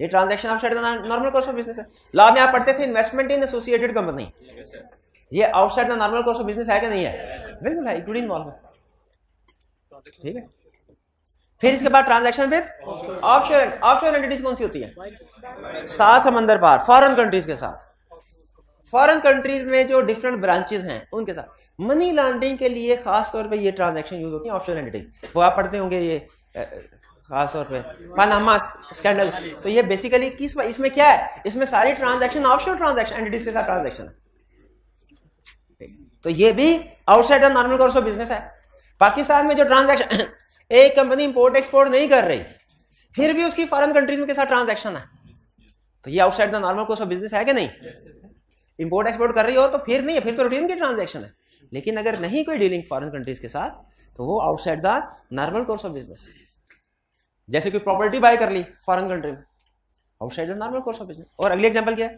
ये transaction outside the normal course of business है लॉ में आप पढ़ते थे इन्वेस्टमेंट इन एसोसिएटेड कंपनी ये outside the normal course of business है कि नहीं है बिल्कुल है इक्विटी इन्वॉल्व है ठीक है फिर इसके बाद ट्रांजेक्शन फिर ऑफशोर ऑफशोर एंटिटीज कौन सी होती है सात समंदर पार फॉरेन कंट्रीज के साथ फॉरेन कंट्रीज में जो डिफरेंट ब्रांचेज हैं उनके साथ मनी लॉन्ड्रिंग के लिए खास तौर पे ये ट्रांजैक्शन यूज होती है ऑफशोर एंटिटी वो आप पढ़ते होंगे ये खास तौर पे पानामा हाँ, हाँ, स्कैंडल तो ये बेसिकली किस इसमें क्या है इसमें सारी ट्रांजैक्शन ऑफशोर ट्रांजैक्शन एंटिटीज के साथ ट्रांजैक्शन है तो ये भी outside normal course of business है पाकिस्तान में जो ट्रांजैक्शन एक कंपनी इंपोर्ट एक्सपोर्ट नहीं कर रही फिर भी उसकी फॉरन कंट्रीज में के साथ ट्रांजैक्शन है तो ये outside the normal course of business है कि नहीं इंपोर्ट एक्सपोर्ट कर रही हो तो फिर नहीं है फिर तो रूटीन की ट्रांजेक्शन है लेकिन अगर नहीं कोई डीलिंग फॉरेन कंट्रीज के साथ तो वो outside the normal course of business है जैसे कोई प्रॉपर्टी बाय कर ली फॉरन कंट्री में outside the normal course of business और अगली एग्जांपल क्या है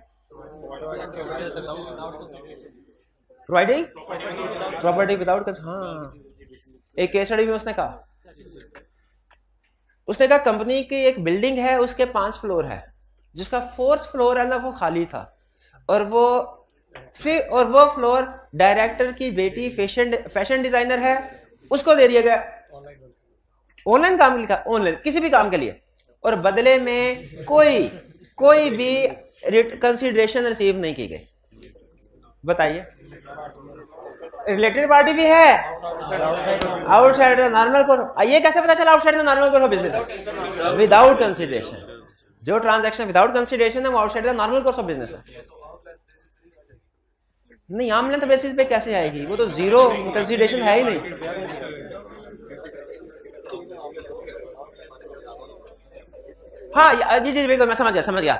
प्रोवाइडिंग प्रॉपर्टी विदाउट हाँ एक केस स्टडी में उसने कहा उसने कहा कंपनी की एक बिल्डिंग है उसके पांच फ्लोर है जिसका फोर्थ फ्लोर है ना वो खाली था और वो फिर और वो फ्लोर डायरेक्टर की बेटी फैशन फैशन डिजाइनर है उसको दे दिया गया ऑनलाइन काम के लिए ऑनलाइन किसी भी काम के लिए और बदले में कोई कोई भी कंसिडरेशन रिसीव नहीं की गई बताइए रिलेटेड पार्टी भी है आउटसाइड नॉर्मल कोर ये कैसे पता चला outside normal core business without consideration जो ट्रांजेक्शन विदाउट कंसिडरेशन है वो outside normal course of business है नहीं आमलेंथ बेसिस तो पे कैसे आएगी वो तो जीरो कंसिडरेशन है ही नहीं हाँ जी जी बिल्कुल मैं समझ गया समझ गया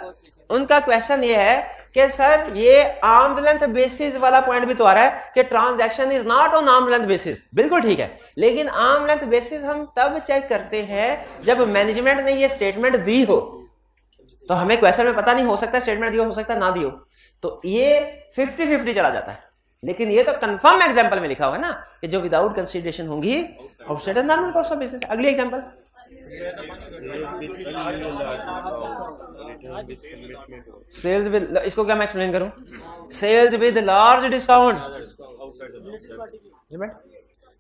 उनका क्वेश्चन ये है कि सर ये आर्म लेंथ बेसिस वाला पॉइंट भी तो आ रहा है कि transaction is not on arm length basis बिल्कुल ठीक है लेकिन आर्म लेंथ बेसिस हम तब चेक करते हैं जब मैनेजमेंट ने ये स्टेटमेंट दी हो तो हमें क्वेश्चन में पता नहीं हो सकता स्टेटमेंट दिया हो सकता ना दियो तो ये फिफ्टी फिफ्टी चला जाता है लेकिन ये तो कंफर्म एग्जाम्पल में लिखा हुआ ना कि जो विदाउट कंसिडरेशन होंगी outside normal course of business अगली एग्जाम्पल सेल्स विद इसको क्या मैं एक्सप्लेन करूं सेल्स विद लार्ज डिस्काउंट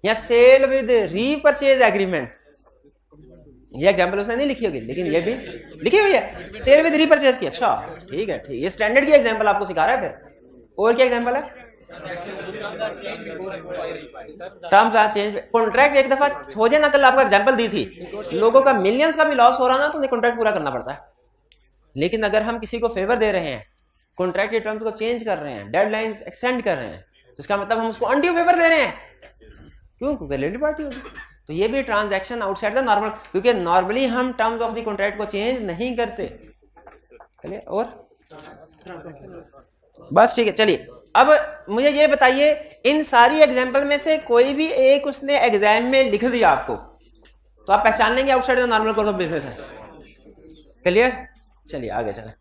या सेल विद रीपरचेज एग्रीमेंट ये एग्जाम्पल उसने नहीं लिखी होगी लेकिन ये भी लिखी हुई है सेल विद रीपरचेज की अच्छा ठीक है ठीक ये स्टैंडर्ड की एग्जाम्पल आपको सिखा रहा है फिर और क्या एग्जाम्पल है टर्म्स आर चेंज कॉन्ट्रैक्ट एक दफा हो जाए ना कल तो आपको एग्जांपल दी थी लोगों का मिलियंस का भी लॉस हो रहा ना तो कॉन्ट्रैक्ट पूरा करना पड़ता है लेकिन अगर हम किसी को फेवर दे रहे हैं कॉन्ट्रैक्ट के टर्म्स को चेंज कर रहे हैं डेडलाइन एक्सटेंड कर रहे हैं तो इसका मतलब हम उसको अनड्यू फेवर दे रहे हैं क्यों रिलेटिव पार्टी होगी तो ये भी ट्रांजेक्शन आउटसाइड द नॉर्मल क्योंकि नॉर्मली हम टर्म्स ऑफ द कॉन्ट्रैक्ट को चेंज नहीं करते चलिए और बस ठीक है चलिए अब मुझे ये बताइए इन सारी एग्जाम्पल में से कोई भी एक उसने एग्जाम में लिख दिया आपको तो आप पहचान लेंगे outside the normal course of business है क्लियर चलिए आगे चले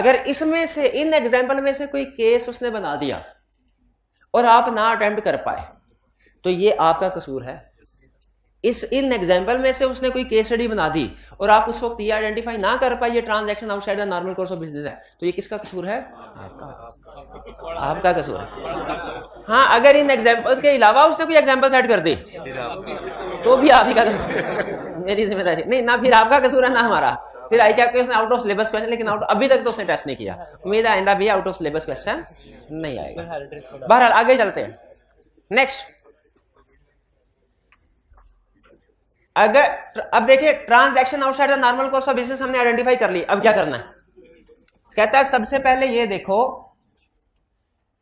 अगर इसमें से इन एग्जाम्पल में से कोई केस उसने बना दिया और आप ना अटेम्प्ट कर पाए तो ये आपका कसूर है इस इन एग्जाम्पल में से उसने कोई केस स्टडी बना दी और आप उस वक्त ये आइडेंटिफाई ना कर पाए transaction outside normal course of business है तो ये किसका कसूर है आपका आपका कसूर है हाँ अगर इन एग्जाम्पल्स के अलावा उसने कोई एग्जाम्पल सेट कर दी तो भी आप ही का मेरी जिम्मेदारी नहीं ना फिर आपका कसूर है ना हमारा फिर आई क्या उसने आउट ऑफ सिलेबस क्वेश्चन लेकिन आउट अभी तक तो उसने टेस्ट नहीं किया उम्मीद है आइंदा भी आउट ऑफ सिलेबस क्वेश्चन नहीं आएगा बहरहाल आगे चलते हैं नेक्स्ट अगर अब देखिए transaction outside the normal course of business हमने आइडेंटिफाई कर ली अब क्या करना है कहता है सबसे पहले ये देखो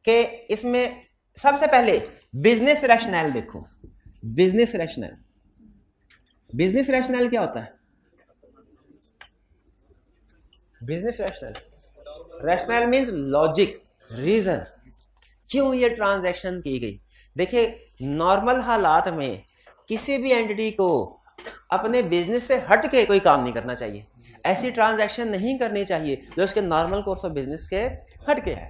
कि इसमें सबसे पहले बिजनेस रैशनल देखो बिजनेस रैशनल बिजनेस रैशनल क्या होता है business rational rational means logic reason क्यों ये ट्रांजैक्शन की गई देखिए नॉर्मल हालात में किसी भी एंटिटी को अपने बिजनेस से हट के कोई काम नहीं करना चाहिए ऐसी ट्रांजैक्शन नहीं करनी चाहिए जो उसके नॉर्मल कोर्स ऑफ बिजनेस के हट के है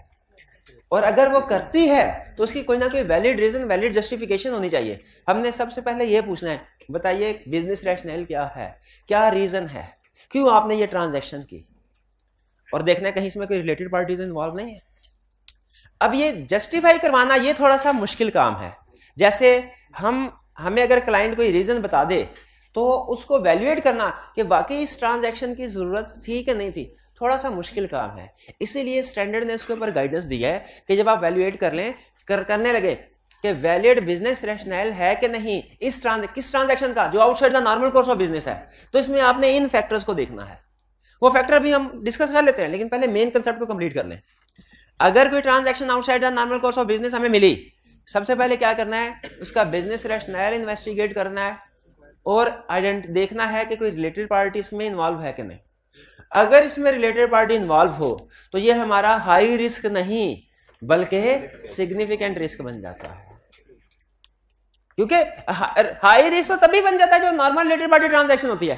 और अगर वो करती है तो उसकी कोई ना कोई वैलिड रीजन वैलिड जस्टिफिकेशन होनी चाहिए हमने सबसे पहले ये पूछना है बताइए बिजनेस रैशनल क्या है क्या रीजन है क्यों आपने ये ट्रांजेक्शन की और देखना है कहीं इसमें कोई रिलेटेड पार्टीज इन्वॉल्व नहीं है अब ये जस्टिफाई करवाना ये थोड़ा सा मुश्किल काम है जैसे हम हमें अगर क्लाइंट कोई रीजन बता दे तो उसको वैल्यूएट करना कि वाकई इस ट्रांजैक्शन की ज़रूरत थी कि नहीं थी थोड़ा सा मुश्किल काम है इसीलिए स्टैंडर्ड ने इसके ऊपर गाइडेंस दिया है कि जब आप वैल्यूएट कर लें कर करने लगे कि वैलिड बिजनेस रेशनल है कि नहीं इस ट्रांज किस ट्रांजेक्शन का जो outside the normal course of business है तो इसमें आपने इन फैक्टर्स को देखना है वो फैक्टर भी हम डिस्कस कर लेते हैं लेकिन पहले मेन कंसेप्ट को कंप्लीट कर लें अगर कोई transaction outside the normal course of business हमें मिली सबसे पहले क्या करना है उसका बिजनेस रेशनल इन्वेस्टिगेट करना है और आइडेंट देखना है कि कोई रिलेटेड पार्टी इसमें इन्वॉल्व है कि नहीं अगर इसमें रिलेटेड पार्टी इन्वॉल्व हो तो ये हमारा हाई रिस्क नहीं बल्कि सिग्निफिकेंट रिस्क बन जाता है क्योंकि हाई रिस्क तो तभी बन जाता है जो नॉर्मल रिलेटेड पार्टी ट्रांजेक्शन होती है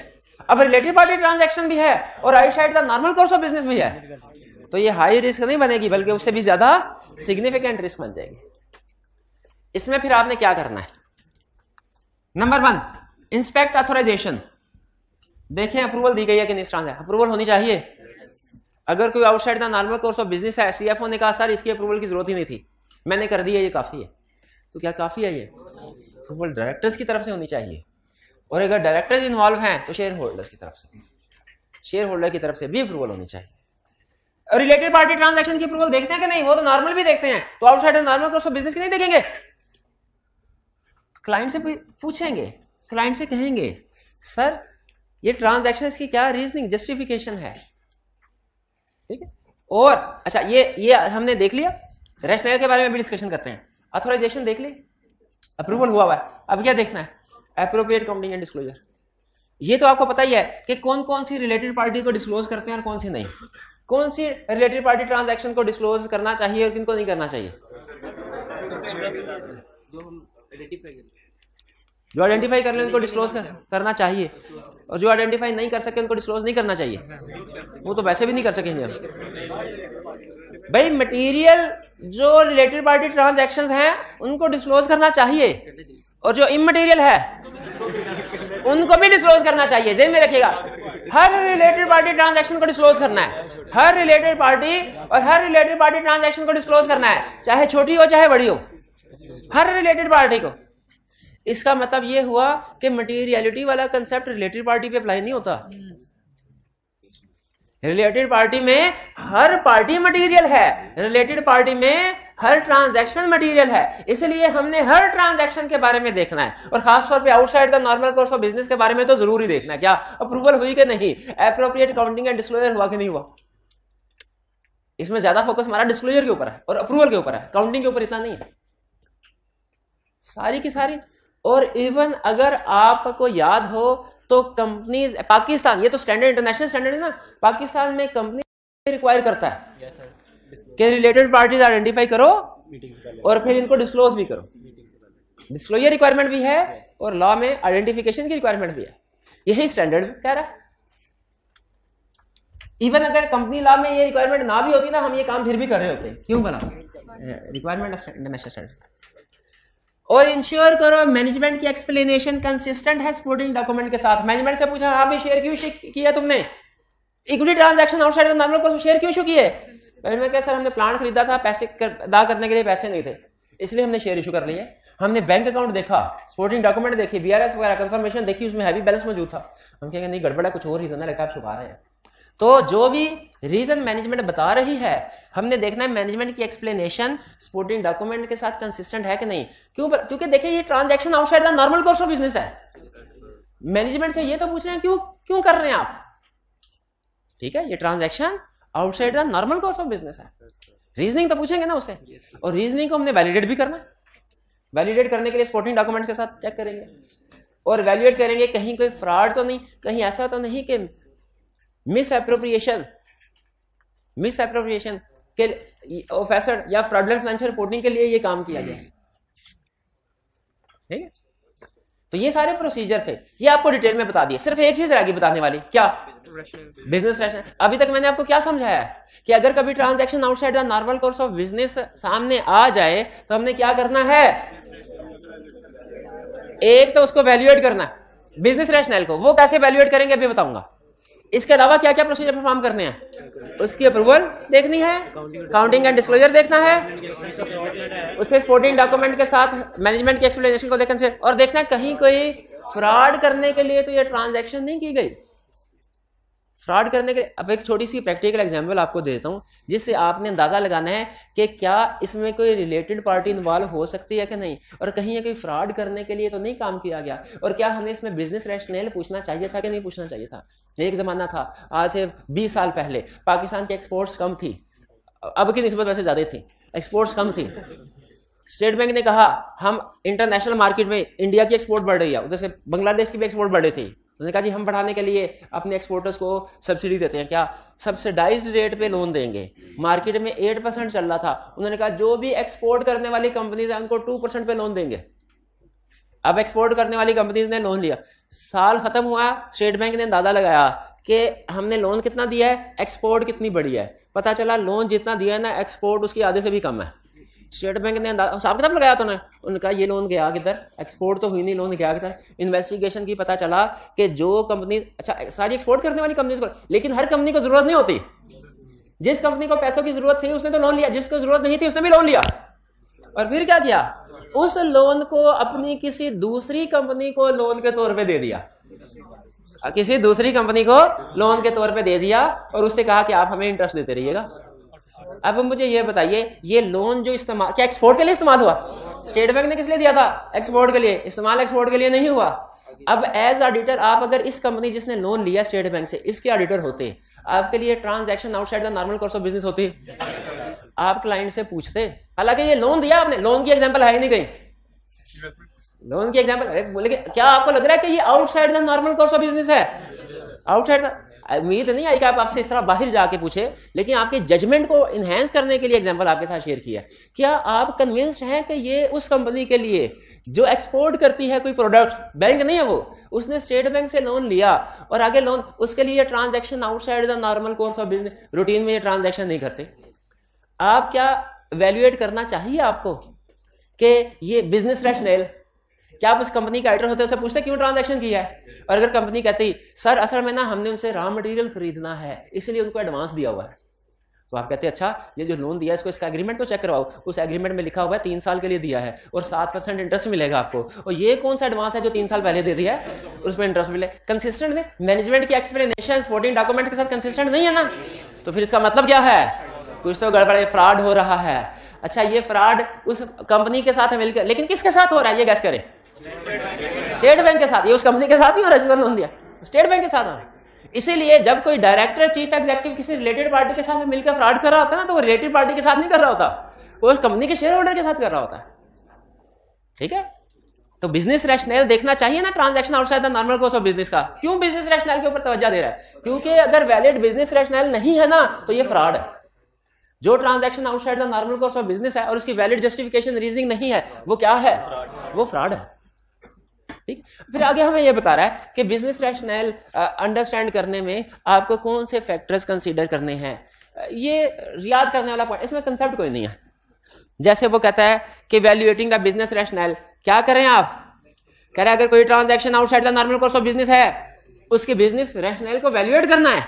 अब रिलेटेड पार्टी ट्रांजेक्शन भी है और राइट साइड का नॉर्मल कोर्स ऑफ बिजनेस भी है तो ये हाई रिस्क नहीं बनेगी बल्कि उससे भी ज्यादा सिग्निफिकेंट रिस्क बन जाएगी इसमें फिर आपने क्या करना है नंबर वन इंस्पेक्ट ऑथोराइजेशन देखें अप्रूवल दी गई है कि नहीं ट्रांस अप्रूवल होनी चाहिए अगर कोई outside the normal course of business है सी ने कहा सर इसकी अप्रूवल की जरूरत ही नहीं थी मैंने कर दिया ये काफ़ी है तो क्या काफ़ी है ये अप्रूवल डायरेक्टर्स की तरफ से होनी चाहिए और अगर डायरेक्टर्स इन्वॉल्व हैं तो शेयर होल्डर्स की तरफ से शेयर होल्डर की तरफ से भी अप्रूवल होनी चाहिए रिलेटेड पार्टी ट्रांजेक्शन की अप्रूवल देखते हैं कि नहीं वो तो नॉर्मल भी देखते हैं तो outside normal course of business की नहीं देखेंगे क्लाइंट से पूछेंगे क्लाइंट से कहेंगे सर ये ट्रांजेक्शन की क्या रीजनिंग जस्टिफिकेशन है ठीक है और अच्छा ये ये हमने देख लिया रैशनल के बारे में भी डिस्कशन करते हैं अथोराइजेशन देख ली अप्रूवल हुआ हुआ है अब क्या देखना है अप्रोप्रिएट कंपनी एंड डिस्क्लोजर ये तो आपको पता ही है कि कौन कौन सी रिलेटेड पार्टी को डिस्क्लोज करते हैं और कौन सी नहीं कौन सी रिलेटेड पार्टी ट्रांजैक्शन को डिस्क्लोज करना चाहिए और किनको नहीं करना चाहिए तो जो आइडेंटिफाई कर ले उनको डिस्क्लोज कर, करना चाहिए और जो आइडेंटिफाई नहीं कर सके उनको डिस्क्लोज नहीं करना चाहिए वो तो वैसे भी नहीं कर सकेंगे भाई मटेरियल जो रिलेटेड पार्टी ट्रांजैक्शंस हैं उनको डिस्क्लोज करना चाहिए और जो इमटेरियल है उनको भी डिस्क्लोज करना चाहिए जेन में रखिएगा हर रिलेटेड पार्टी ट्रांजैक्शन को डिस्क्लोज करना है हर रिलेटेड पार्टी और हर रिलेटेड पार्टी ट्रांजैक्शन को डिस्क्लोज करना है चाहे छोटी हो चाहे बड़ी हो हर रिलेटेड पार्टी को इसका मतलब ये हुआ कि मटीरियलिटी वाला कंसेप्ट रिलेटेड पार्टी पे अप्लाई नहीं होता रिलेटेड पार्टी में हर पार्टी मटेरियल है रिलेटेड पार्टी में हर ट्रांजैक्शन मटेरियल है इसलिए हमने हर ट्रांजैक्शन के बारे में देखना है और खास तौर पे outside the normal course of business के बारे में तो जरूरी देखना है क्या अप्रूवल हुई कि नहीं अप्रोप्रिएट अकाउंटिंग एंड डिस्क्लोजर हुआ कि नहीं हुआ इसमें ज्यादा फोकस हमारा डिस्क्लोजर के ऊपर है और अप्रूवल के ऊपर है काउंटिंग के ऊपर इतना नहीं है सारी की सारी और इवन अगर आपको याद हो तो कंपनीज पाकिस्तान ये तो स्टैंडर्ड इंटरनेशनल स्टैंडर्ड है ना पाकिस्तान में कंपनी रिक्वायर करता है कि रिलेटेड पार्टीज आइडेंटिफाई करो और फिर इनको डिस्क्लोज भी करो डिस्क्लोजर रिक्वायरमेंट भी है और लॉ में आइडेंटिफिकेशन की रिक्वायरमेंट भी है यही स्टैंडर्ड कह रहा है इवन अगर कंपनी लॉ में ये रिक्वायरमेंट ना भी होती ना हम ये काम फिर भी कर रहे होते क्यों बना रिक्वायरमेंट इंटरनेशनल स्टैंडर्ड और इंश्योर करो मैनेजमेंट की एक्सप्लेनेशन कंसिस्टेंट है सपोर्टिंग डॉक्यूमेंट के साथ मैनेजमेंट से पूछा हाँ शेयर क्यों किया तुमने इक्विटी ट्रांजेक्शन आउटसाइड द को शेयर क्यों इशू किए मैंने कहा सर हमने प्लांट खरीदा था पैसे कर, अदा करने के लिए पैसे नहीं थे इसलिए हमने शेयर इशू कर लिए हमने बैंक अकाउंट देखा स्पोर्टिंग डॉक्यूमेंट देखी एस वगैरह कंफर्मेशन देखी उसमें हैवी बैलेंस मौजूद था हम कहेंगे नहीं गड़बड़ा कुछ और रीजन है लगता आप छुपा रहे हैं तो जो भी रीजन मैनेजमेंट बता रही है हमने देखना है मैनेजमेंट की एक्सप्लेनेशन स्पोर्टिंग डॉक्यूमेंट के साथ कंसिस्टेंट है कि नहीं क्यों क्योंकि देखिए ये transaction outside the normal course of business है मैनेजमेंट से ये तो पूछ रहे हैं क्यों क्यों कर रहे हैं आप ठीक है ये transaction outside the normal course of business है रीजनिंग तो पूछेंगे ना उससे और रीजनिंग को हमने वैलिडेट भी करना वैलिडेट करने के लिए स्पोर्टिंग डॉक्यूमेंट के साथ चेक करेंगे और वैल्यूएट करेंगे कहीं कोई फ्रॉड तो नहीं कहीं ऐसा तो नहीं कि मिस एप्रोप्रिएशन मिस अप्रोप्रिएशन के ऑफेसर या फ्रॉडलेंट फाइनेंशियल रिपोर्टिंग के लिए ये काम किया गया ठीक है तो ये सारे प्रोसीजर थे ये आपको डिटेल में बता दिए सिर्फ एक चीज रहेगी बताने वाली क्या बिजनेस रैशनल अभी तक मैंने आपको क्या समझाया कि अगर कभी transaction outside the normal course of business सामने आ जाए तो हमने क्या करना है एक तो उसको वैल्यूएट करना बिजनेस रैशनल को वो कैसे वैल्यूएट करेंगे अभी बताऊंगा इसके अलावा क्या क्या प्रोसीजर परफॉर्म करने हैं उसकी अप्रूवल देखनी है काउंटिंग एंड डिस्क्लोजर देखना है उससे स्पोर्टिंग डॉक्यूमेंट के साथ मैनेजमेंट के एक्सप्लेनेशन को देखने से और देखना है कहीं कोई फ्रॉड करने के लिए तो ये ट्रांजैक्शन नहीं की गई फ्रॉड करने के लिए अब एक छोटी सी प्रैक्टिकल एग्जाम्पल आपको देता हूँ जिससे आपने अंदाज़ा लगाना है कि क्या इसमें कोई रिलेटेड पार्टी इन्वॉल्व हो सकती है कि नहीं और कहीं या कहीं फ्रॉड करने के लिए तो नहीं काम किया गया और क्या हमें इसमें बिजनेस रैशनल पूछना चाहिए था कि नहीं पूछना चाहिए था एक ज़माना था आज से बीस साल पहले पाकिस्तान की एक्सपोर्ट्स कम थी अब की नस्बत वैसे ज़्यादा थी एक्सपोर्ट्स कम थी स्टेट बैंक ने कहा हम इंटरनेशनल मार्केट में इंडिया की एक्सपोर्ट बढ़ रही है उधर से बांग्लादेश की भी एक्सपोर्ट बढ़ रही थी उन्होंने कहा जी हम बढ़ाने के लिए अपने एक्सपोर्टर्स को सब्सिडी देते हैं क्या सब्सिडाइज रेट पे लोन देंगे मार्केट में एट परसेंट चल रहा था उन्होंने कहा जो भी एक्सपोर्ट करने वाली कंपनीज है उनको टू परसेंट पे लोन देंगे अब एक्सपोर्ट करने वाली कंपनीज ने लोन लिया साल खत्म हुआ स्टेट बैंक ने अंदाजा लगाया कि हमने लोन कितना दिया है एक्सपोर्ट कितनी बड़ी है पता चला लोन जितना दिया है ना एक्सपोर्ट उसकी आधे से भी कम है स्टेट बैंक ने हिसाब किताब लगाया तो उन्होंने उनका ये लोन गया किधर एक्सपोर्ट तो हुई नहीं लोन गया किधर इन्वेस्टिगेशन की पता चला कि जो कंपनी अच्छा सारी एक्सपोर्ट करने वाली कंपनी को लेकिन हर कंपनी को जरूरत नहीं होती जिस कंपनी को पैसों की जरूरत थी उसने तो लोन लिया जिसको जरूरत नहीं थी उसने भी लोन लिया और फिर क्या किया उस लोन को अपनी किसी दूसरी कंपनी को लोन के तौर पर दे दिया किसी दूसरी कंपनी को लोन के तौर पे दे दिया और उससे कहा कि आप हमें इंटरेस्ट देते रहिएगा अब मुझे ये बताइए ये लोन जो इस्तेमाल क्या एक्सपोर्ट के लिए इस्तेमाल हुआ स्टेट बैंक ने किस लिए दिया था एक्सपोर्ट के लिए इस्तेमाल एक्सपोर्ट के लिए नहीं हुआ अब एज ऑडिटर आप अगर इस कंपनी जिसने लोन लिया स्टेट बैंक से इसके ऑडिटर होते आपके लिए transaction outside the normal course of business होती आप क्लाइंट से पूछते हालांकि ये लोन दिया आपने लोन की एग्जाम्पल है नहीं कहीं लोन की एग्जाम्पल क्या आपको लग रहा है कि ये outside the normal course of business है आउटसाइड उम्मीद नहीं आई कि आप आपसे इस तरह बाहर जाके पूछे लेकिन आपके जजमेंट को इन्हेंस करने के लिए एग्जाम्पल आपके साथ शेयर किया क्या आप कन्विंस्ड हैं कि ये उस कंपनी के लिए जो एक्सपोर्ट करती है कोई प्रोडक्ट बैंक नहीं है वो उसने स्टेट बैंक से लोन लिया और आगे लोन उसके लिए transaction outside the normal course of business routine में ये ट्रांजेक्शन नहीं करते आप क्या वैल्यूएट करना चाहिए आपको कि ये बिजनेस रैशनल क्या आप उस कंपनी का एडिटर होते उसे पूछते क्यों ट्रांजेक्शन किया है और अगर कंपनी कहती सर असल में ना हमने उनसे रॉ मटेरियल खरीदना है इसलिए उनको एडवांस दिया हुआ है तो आप कहते हैं अच्छा ये जो लोन दिया है इसको इसका एग्रीमेंट तो चेक करवाओ उस एग्रीमेंट में लिखा हुआ है तीन साल के लिए दिया है और सात परसेंट इंटरेस्ट मिलेगा आपको और ये कौन सा एडवांस है जो तीन साल पहले दे दिया है उसमें इंटरेस्ट मिले कंसिस्टेंट ने मैनेजमेंट की एक्सप्लेनेशन स्पोर्टिंग डॉक्यूमेंट के साथ कंसिस्टेंट नहीं है ना तो फिर इसका मतलब क्या है कुछ तो गड़बड़े फ्रॉड हो रहा है अच्छा ये फ्रॉड उस कंपनी के साथ मिलकर लेकिन किसके साथ हो रहा है ये गैस करें स्टेट बैंक के साथ ये उस कंपनी के साथ ही हो रहा लोन दिया स्टेट बैंक के साथ हो रहा है इसीलिए जब कोई डायरेक्टर चीफ एग्जीक्यूटिव किसी रिलेटेड पार्टी के साथ मिलकर फ्रॉड कर रहा होता ना तो वो रिलेटेड पार्टी के साथ नहीं कर रहा होता वो कंपनी के शेयर होल्डर के साथ कर रहा होता ठीक है तो बिजनेस रैशनल देखना चाहिए ना transaction outside the normal course of business का क्यों बिजनेस रैशनल के ऊपर तवज्जा दे रहा है क्योंकि अगर वैलिड बिजनेस रैशनल नहीं है ना तो ये फ्रॉड है जो transaction outside the normal course of business है और उसकी वैलिड जस्टिफिकेशन रीजनिंग नहीं है वो क्या है वो फ्रॉड है ठीक फिर आगे हमें यह बता रहा है कि बिजनेस रैशनल अंडरस्टैंड करने में आपको कौन से फैक्टर्स कंसिडर करने हैं uh, ये याद करने वाला पॉइंट इसमें कंसेप्ट कोई नहीं है जैसे वो कहता है कि वैल्यूएटिंग द बिजनेस रैशनल क्या करें आप कह रहे अगर कोई transaction outside the normal course of business है उसके बिजनेस रैशनल को वैल्यूएट करना है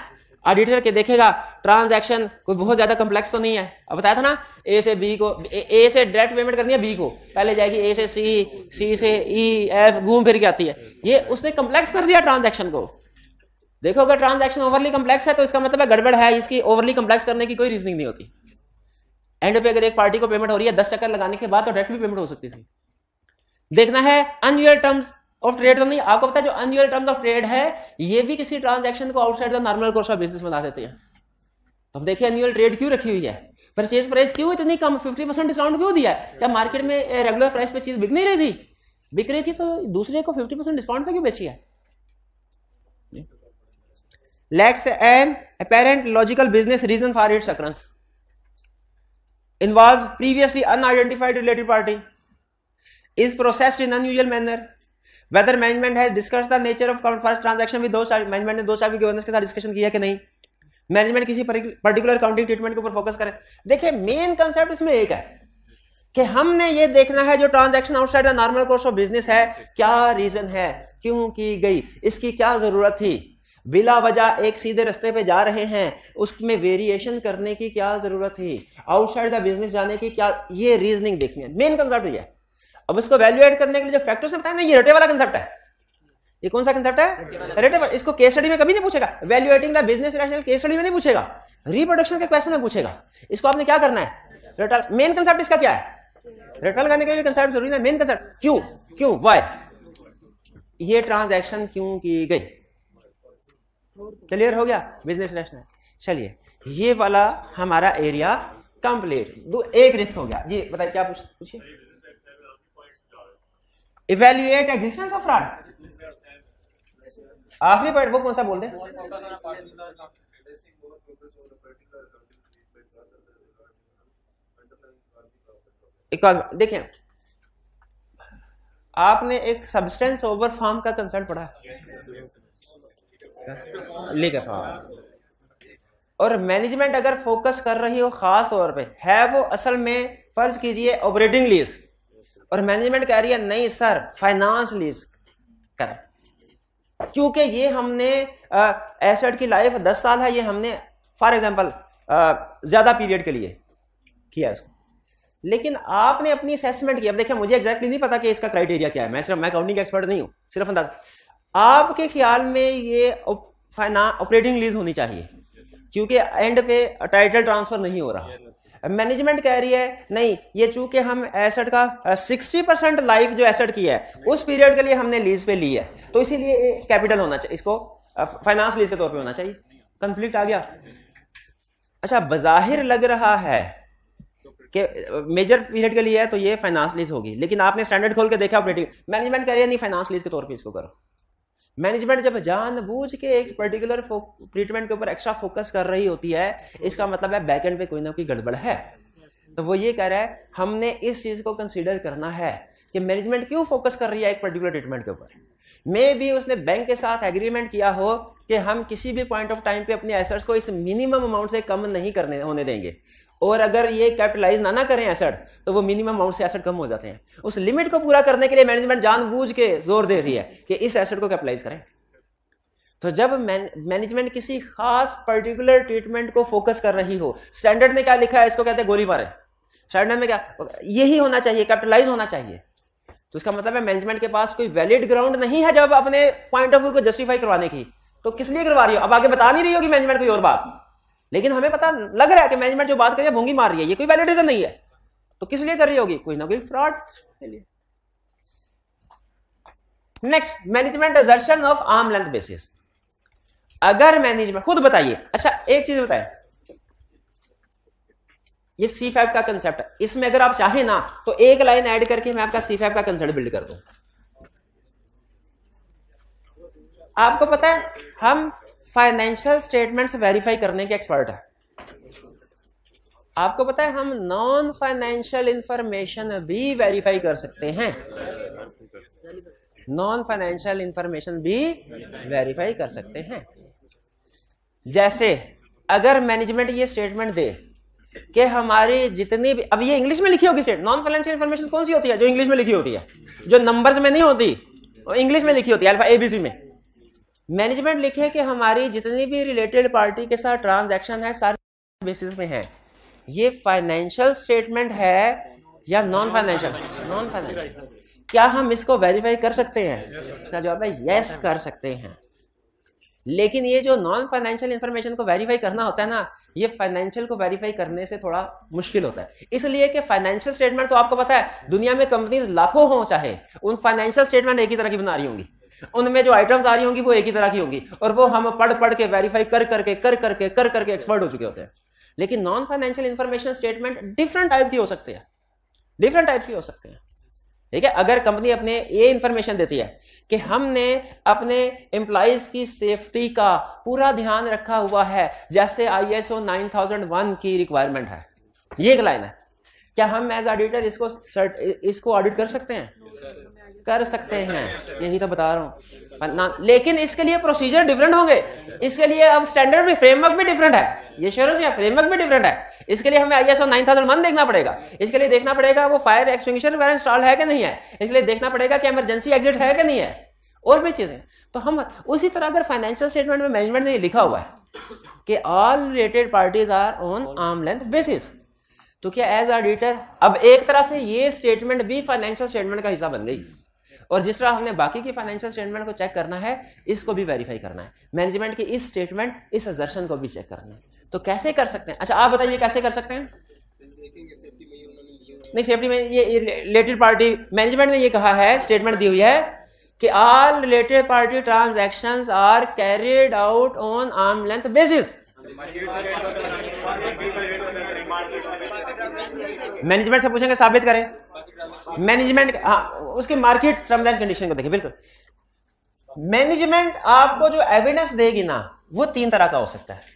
ऑडिटर के देखेगा ट्रांजैक्शन कोई बहुत ज्यादा कम्प्लेक्स तो नहीं है अब बताया था ना ए से बी को ए से डायरेक्ट पेमेंट करनी है बी को पहले जाएगी ए से सी सी से ई e, एफ घूम फिर के आती है ये उसने कम्प्लेक्स कर दिया ट्रांजैक्शन को देखो अगर ट्रांजैक्शन ओवरली कम्प्लेक्स है तो इसका मतलब है गड़बड़ है इसकी ओवरली कम्प्लेक्स करने की कोई रीजनिंग नहीं होती एंड पे अगर एक पार्टी को पेमेंट हो रही है दस चक्कर लगाने के बाद तो डायरेक्ट भी पेमेंट हो सकती थी देखना है अनयर टर्म्स ऑफ ट्रेड तो नहीं आपको पता है जो अनयूर टर्म्स ऑफ ट्रेड है ये भी किसी ट्रांजेक्शन को outside the normal course of business बना देते हैं तो हम देखिए अनुअल ट्रेड क्यों रखी हुई है परचेज प्राइस क्यों इतनी कम फिफ्टी परसेंट डिस्काउंट क्यों दिया है क्या मार्केट में रेगुलर प्राइस पे चीज बिक नहीं रही थी बिक रही थी तो दूसरे को फिफ्टी परसेंट डिस्काउंट पे क्यों बेची है lacks an apparent logical business reason for its occurrence involves previously unidentified related party is processed in unusual manner whether management है discuss the nature of count first transaction भी दो management ने दो side के साथ डिस्कशन किया कि नहीं मैनेजमेंट किसी पर्टिकुलर काउंटिंग ट्रीटमेंट के ऊपर फोकस करें देखिए मेन कंसेप्ट इसमें एक है कि हमने ये देखना है जो transaction outside the normal course of business है क्या रीजन है क्यों की गई इसकी क्या जरूरत थी बिला वजह एक सीधे रास्ते पे जा रहे हैं उसमें वेरिएशन करने की क्या जरूरत थी आउटसाइड द बिजनेस जाने की क्या ये रीजनिंग देखनी है मेन कंसेप्ट ये है अब इसको वैल्यू एड करने के लिए जो फैक्टर्स ने बताया ना ये रटे वाला कंसेप्ट है ये कौन सा कंसेप्ट है वाला इसको केस स्टडी में कभी नहीं पूछेगा evaluating the business rationale case study में नहीं पूछेगा रिप्रोडक्शन के क्वेश्चन में पूछेगा इसको आपने क्या करना है रेटल मेन कंसेप्ट इसका क्या है रेटल करने के लिए कंसेप्ट जरूरी है मेन कंसेप्ट क्यों क्यों वाई ये ट्रांजैक्शन क्यों की गई क्लियर हो गया बिजनेस रेशनल चलिए ये वाला हमारा एरिया कंप्लीट दो एक रिस्क हो गया जी बताइए क्या पूछिए इवेल्युएट एग्जिस्टेंस ऑफ फ्रॉड आखिरी पॉइंट वो कौन सा बोलते हैं देखें आपने एक सब्सटेंस ओवर फॉर्म का कंसेप्ट पढ़ा लीगल फॉर्म हाँ। और मैनेजमेंट अगर फोकस कर रही हो खास तौर पे है वो असल में फर्ज कीजिए ऑपरेटिंग लीज और मैनेजमेंट कह रही है नहीं सर फाइनेंस लीज कर क्योंकि ये हमने एसेट की लाइफ दस साल है ये हमने फॉर एग्जाम्पल ज्यादा पीरियड के लिए किया इसको लेकिन आपने अपनी असेसमेंट की अब देखिए मुझे एग्जैक्टली नहीं पता कि इसका क्राइटेरिया क्या है मैं सिर्फ मैं अकाउंटिंग एक्सपर्ट नहीं हूँ सिर्फ अंदाजा आपके ख्याल में ये फाइना ऑपरेटिंग लीज होनी चाहिए क्योंकि एंड पे टाइटल ट्रांसफर नहीं हो रहा मैनेजमेंट कह रही है नहीं ये चूंकि हम एसेट का सिक्सटी परसेंट लाइफ जो एसेट की है उस पीरियड के लिए हमने लीज पे ली है तो इसीलिए कैपिटल होना चाहिए इसको फाइनेंस लीज के तौर पे होना चाहिए कंफ्लिक्ट आ गया अच्छा बाहिर लग रहा है कि मेजर पीरियड के लिए है तो ये फाइनेंस लीज होगी लेकिन आपने स्टैंडर्ड खोल के देखा ऑपरेटिंग मैनेजमेंट कह रही है नहीं फाइनेंस लीज के तौर पर इसको करो मैनेजमेंट जब जानबूझ के एक पर्टिकुलर ट्रीटमेंट के ऊपर एक्स्ट्रा फोकस कर रही होती है इसका मतलब है बैकएंड पे कोई ना कोई गड़बड़ है तो वो ये कह रहा है हमने इस चीज़ को कंसीडर करना है कि मैनेजमेंट क्यों फोकस कर रही है एक पर्टिकुलर ट्रीटमेंट के ऊपर मे भी उसने बैंक के साथ एग्रीमेंट किया हो कि हम किसी भी पॉइंट ऑफ टाइम पे अपने एसेट्स को इस मिनिमम अमाउंट से कम नहीं करने होने देंगे और अगर ये कैपिटलाइज ना ना करें एसेट तो वो मिनिमम अमाउंट से एसेट कम हो जाते हैं उस लिमिट को पूरा करने के लिए मैनेजमेंट जानबूझ के जोर दे रही है कि इस एसेट को कैपिटलाइज करें तो जब मैनेजमेंट किसी खास पर्टिकुलर ट्रीटमेंट को फोकस कर रही हो स्टैंडर्ड में क्या लिखा है इसको कहते हैं गोली मारे स्टैंडर्ड में क्या यही होना चाहिए कैपिटलाइज होना चाहिए तो इसका मतलब है मैनेजमेंट के पास कोई वैलिड ग्राउंड नहीं है जब अपने पॉइंट ऑफ व्यू को जस्टिफाई करवाने की तो किस लिए करवा रही हो अब आगे बता नहीं रही होगी मैनेजमेंट कोई और बात लेकिन हमें पता लग रहा है कि मैनेजमेंट जो बात कर रही है भूंगी मार रही है ये कोई वैलिड रीजन नहीं है तो किस लिए कर रही होगी कोई ना कोई फ्रॉड के लिए next management assertion of arm length basis अगर मैनेजमेंट खुद बताइए अच्छा एक चीज बताए ये सी फाइव का कंसेप्ट है इसमें अगर आप चाहें ना तो एक लाइन ऐड करके मैं आपका सी फाइव का कंसेप्ट बिल्ड कर दूं आपको पता है हम फाइनेंशियल स्टेटमेंट्स वेरीफाई करने के एक्सपर्ट है आपको पता है हम नॉन फाइनेंशियल इंफॉर्मेशन भी वेरीफाई कर सकते हैं नॉन फाइनेंशियल इंफॉर्मेशन भी वेरीफाई कर सकते हैं जैसे अगर मैनेजमेंट ये स्टेटमेंट दे कि हमारी जितनी भी अब ये इंग्लिश में लिखी होगी नॉन फाइनेंशियल इंफॉर्मेशन कौन सी होती है जो इंग्लिश में लिखी होती है जो नंबर्स में नहीं होती इंग्लिश में लिखी होती है अल्फा एबीसी में मैनेजमेंट लिखे कि हमारी जितनी भी रिलेटेड पार्टी के साथ ट्रांजैक्शन है सारे बेसिस में है ये फाइनेंशियल स्टेटमेंट है या नॉन फाइनेंशियल नॉन फाइनेंशियल क्या हम इसको वेरीफाई कर सकते हैं इसका जवाब है यस कर सकते हैं लेकिन ये जो नॉन फाइनेंशियल इन्फॉर्मेशन को वेरीफाई करना होता है ना ये फाइनेंशियल को वेरीफाई करने से थोड़ा मुश्किल होता है इसलिए कि फाइनेंशियल स्टेटमेंट तो आपको पता है दुनिया में कंपनीज लाखों हों चाहे उन फाइनेंशियल स्टेटमेंट एक ही तरह की बना रही होंगी उनमें जो आइटम्स आ रही होंगी वो एक ही तरह की होंगी और वो हम पढ़ पढ़ के वेरीफाई कर करके कर करके कर करके एक्सपर्ट हो चुके होते हैं लेकिन non financial information statement different type की हो सकते हैं डिफरेंट टाइप्स की हो सकते हैं ठीक है अगर कंपनी अपने ये इंफॉर्मेशन देती है कि हमने अपने एम्प्लॉयज की सेफ्टी का पूरा ध्यान रखा हुआ है जैसे आईएसओ 9001 की रिक्वायरमेंट है ये एक लाइन है क्या हम एज ऑडिटर इसको इसको ऑडिट कर सकते हैं कर सकते हैं यही तो बता रहा हूँ लेकिन इसके लिए प्रोसीजर डिफरेंट होंगे इसके लिए अब स्टैंडर्ड भी फ्रेमवर्क भी डिफरेंट है ये श्योरेंस या फ्रेमवर्क भी डिफरेंट है इसके लिए हमें I S nine thousand one देखना पड़ेगा इसके लिए देखना पड़ेगा वो फायर एक्सटिंग्विशर वगैरह इंस्टॉल है कि नहीं है इसके लिए देखना पड़ेगा कि एमरजेंसी एग्जिट है कि नहीं है और भी चीज़ें तो हम उसी तरह अगर फाइनेंशियल स्टेटमेंट में मैनेजमेंट ने लिखा हुआ है कि all related parties are on arm length basis तो क्या एज ऑडिटर अब एक तरह से ये स्टेटमेंट भी फाइनेंशियल स्टेटमेंट का हिस्सा बन गई और जिस तरह हमने बाकी की फाइनेंशियल स्टेटमेंट को चेक करना है इसको भी वेरीफाई करना है मैनेजमेंट की इस स्टेटमेंट इस एजर्शन को भी चेक करना है तो कैसे कर सकते हैं अच्छा आप बताइए कैसे कर सकते हैं नहीं सेफ्टी में ये रिलेटेड पार्टी मैनेजमेंट ने ये कहा है स्टेटमेंट दी हुई है कि all related party transaction are carried out on arm length basis management से पूछेंगे साबित करें मैनेजमेंट हाँ उसके मार्केट टर्म्स एंड कंडीशन को देखिए बिल्कुल मैनेजमेंट आपको जो एविडेंस देगी ना वो तीन तरह का हो सकता है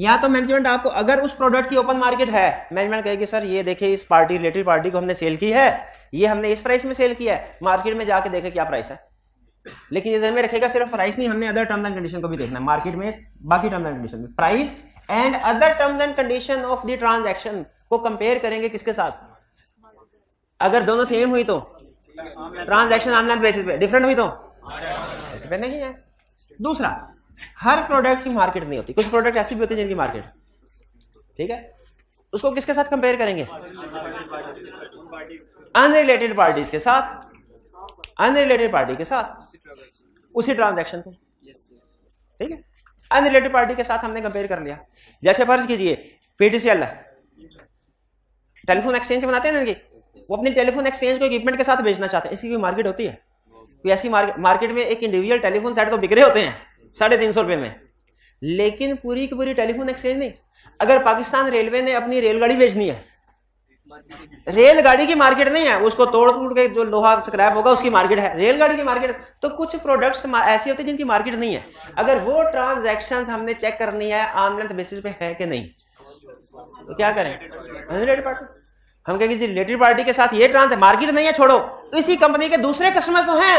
या तो मैनेजमेंट आपको अगर उस प्रोडक्ट की ओपन मार्केट है मैनेजमेंट कहेगी सर ये देखिए इस पार्टी रिलेटेड पार्टी को हमने सेल की है ये हमने इस प्राइस में सेल किया है मार्केट में जाके देखे क्या प्राइस है लेकिन ये में रखेगा सिर्फ प्राइस नहीं हमने अदर टर्म्स एंड कंडीशन को भी देखना है मार्केट में बाकी टर्म्स एंड कंडीशन में price and other terms and condition of the transaction को कंपेयर करेंगे किसके साथ अगर दोनों सेम हुई तो ट्रांजेक्शन ऑनलाइन बेसिस पे डिफरेंट हुई तो ऐसे पे नहीं है दूसरा हर प्रोडक्ट की मार्केट नहीं होती कुछ प्रोडक्ट ऐसे भी होते हैं जिनकी मार्केट ठीक है उसको किसके साथ कंपेयर करेंगे अनरिलेटेड पार्टीज के साथ अनरिलेटेड पार्टी के साथ उसी ट्रांजेक्शन को ठीक है अनरिलेटेड पार्टी के साथ हमने कंपेयर कर लिया जैसे फर्ज कीजिए पीटीसीएल टेलीफोन एक्सचेंज बनाते हैं ना इनकी वो अपने टेलीफोन एक्सचेंज को इक्विपमेंट के साथ बेचना चाहते हैं इसकी कोई मार्केट होती है कोई ऐसी मार्केट में एक इंडिविजुअल टेलीफोन सेट तो बिक रहे होते हैं साढ़े तीन सौ रुपये में लेकिन पूरी की पूरी टेलीफोन एक्सचेंज नहीं अगर पाकिस्तान रेलवे ने अपनी रेलगाड़ी बेचनी है रेलगाड़ी की मार्केट नहीं है उसको तोड़ तोड़ के जो लोहा स्क्रैप होगा उसकी मार्केट है रेलगाड़ी की मार्केट तो कुछ प्रोडक्ट्स ऐसे होते हैं जिनकी मार्केट नहीं है अगर वो ट्रांजेक्शन हमने चेक करनी है ऑनलाइन बेसिस पे है कि नहीं तो क्या करें हंड्रेड पार्टी हम कहेंगे जी रिलेटिव पार्टी के साथ ये ट्रांस है मार्केट नहीं है छोड़ो इसी कंपनी के दूसरे कस्टमर तो हैं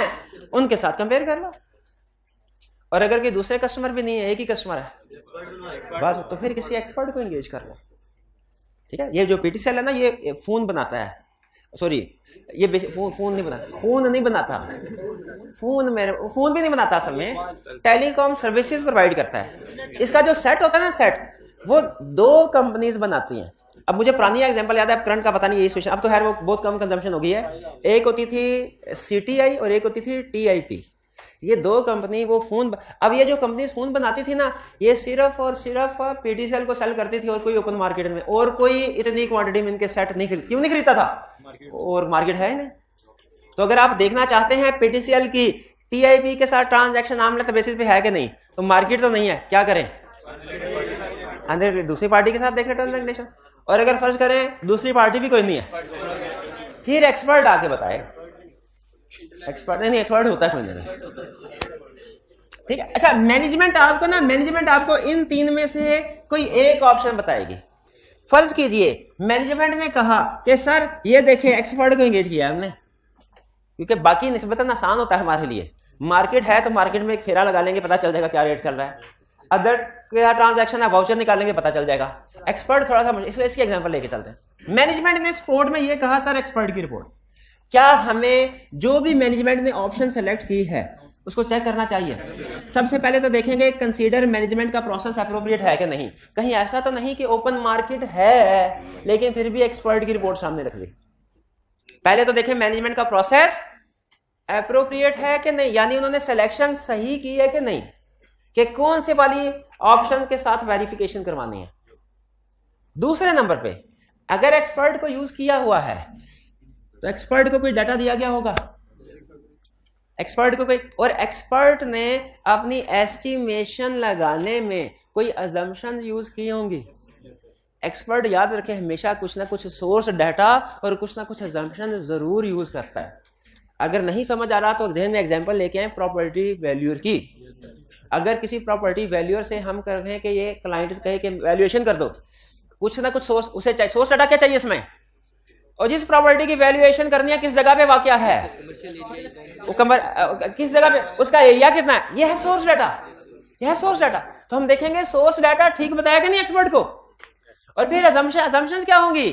उनके साथ कंपेयर कर लो और अगर कोई दूसरे कस्टमर भी नहीं है एक ही कस्टमर है बस तो फिर किसी एक्सपर्ट को इंगेज कर लो ठीक है ये जो पीटी सेल है ना ये फोन बनाता है सॉरी ये फोन फोन नहीं बनाता फोन नहीं बनाता फोन मेरे फोन भी नहीं बनाता असल में टेलीकॉम सर्विसेज प्रोवाइड करता है इसका जो सेट होता है ना सेट वो दो कंपनीज बनाती हैं अब मुझे पुरानी एग्जाम्पल याद है अब करंट का पता नहीं यही क्वेश्चन अब तो खैर वो बहुत कम कंजम्पशन हो गई है एक होती थी सी और एक होती थी टी ये दो कंपनी वो फोन अब ये जो कंपनी फोन बनाती थी ना ये सिर्फ और सिर्फ पीटीसीएल को सेल करती थी और कोई ओपन मार्केट में और कोई इतनी क्वांटिटी में इनके सेट नहीं खरीद क्यों नहीं खरीदता था और मार्केट है नहीं तो अगर आप देखना चाहते हैं पीटीसीएल की टीआईपी के साथ ट्रांजैक्शन आमलेट बेसिस पे है कि नहीं तो मार्केट तो नहीं है क्या करें अंदर दूसरी पार्टी के साथ देख रहे ट्रांजेक्शन और अगर फर्ज करें दूसरी पार्टी भी कोई नहीं है फिर एक्सपर्ट आके बताए एक्सपर्ट नहीं एक्सपर्ट होता है कोई नहीं ठीक है अच्छा मैनेजमेंट आपको ना मैनेजमेंट आपको इन तीन में से कोई एक ऑप्शन बताएगी फर्ज कीजिए मैनेजमेंट ने कहा कि सर ये देखें एक्सपर्ट को इंगेज किया हमने क्योंकि बाकी निस्बतन आसान होता है हमारे लिए मार्केट है तो मार्केट में एक फेरा लगा लेंगे पता चल जाएगा क्या रेट चल रहा है अदर क्या ट्रांजेक्शन है वाउचर निकालेंगे पता चल जाएगा एक्सपर्ट थोड़ा सा इसलिए इसकी एग्जाम्पल लेके चलते हैं मैनेजमेंट ने स्पोर्ट में ये कहा सर एक्सपर्ट की रिपोर्ट क्या हमें जो भी मैनेजमेंट ने ऑप्शन सेलेक्ट की है उसको चेक करना चाहिए सबसे पहले तो देखेंगे कंसीडर मैनेजमेंट का प्रोसेस अप्रोप्रिएट है कि नहीं कहीं ऐसा तो नहीं कि ओपन मार्केट है लेकिन फिर भी एक्सपर्ट की रिपोर्ट सामने रख दी पहले तो देखें मैनेजमेंट का प्रोसेस अप्रोप्रिएट है कि नहीं यानी उन्होंने सिलेक्शन सही की है कि नहीं कि कौन से वाली ऑप्शन के साथ वेरिफिकेशन करवानी है दूसरे नंबर पे अगर एक्सपर्ट को यूज किया हुआ है तो एक्सपर्ट को कोई डाटा दिया गया होगा एक्सपर्ट को कोई और एक्सपर्ट ने अपनी एस्टिमेशन लगाने में कोई अजम्पन यूज की होंगी एक्सपर्ट याद रखे हमेशा कुछ ना कुछ सोर्स डाटा और कुछ ना कुछ एजम्पन जरूर यूज करता है अगर नहीं समझ आ रहा तो जहन में एग्जाम्पल लेके आए प्रॉपर्टी वैल्यूर की अगर किसी प्रॉपर्टी वैल्यूअर से हम कर रहे हैं कि ये क्लाइंट कहे कि वैल्यूएशन कर दो कुछ ना कुछ सोर्स उसे चाहिए सोर्स डाटा क्या चाहिए इसमें और जिस प्रॉपर्टी की वैल्यूएशन करनी है किस जगह पे वाक्य है कमर किस जगह पे उसका एरिया कितना है यह है सोर्स डाटा यह है सोर्स डाटा तो हम देखेंगे सोर्स डाटा ठीक बताया कि नहीं एक्सपर्ट को और फिर असम्पशन क्या होंगी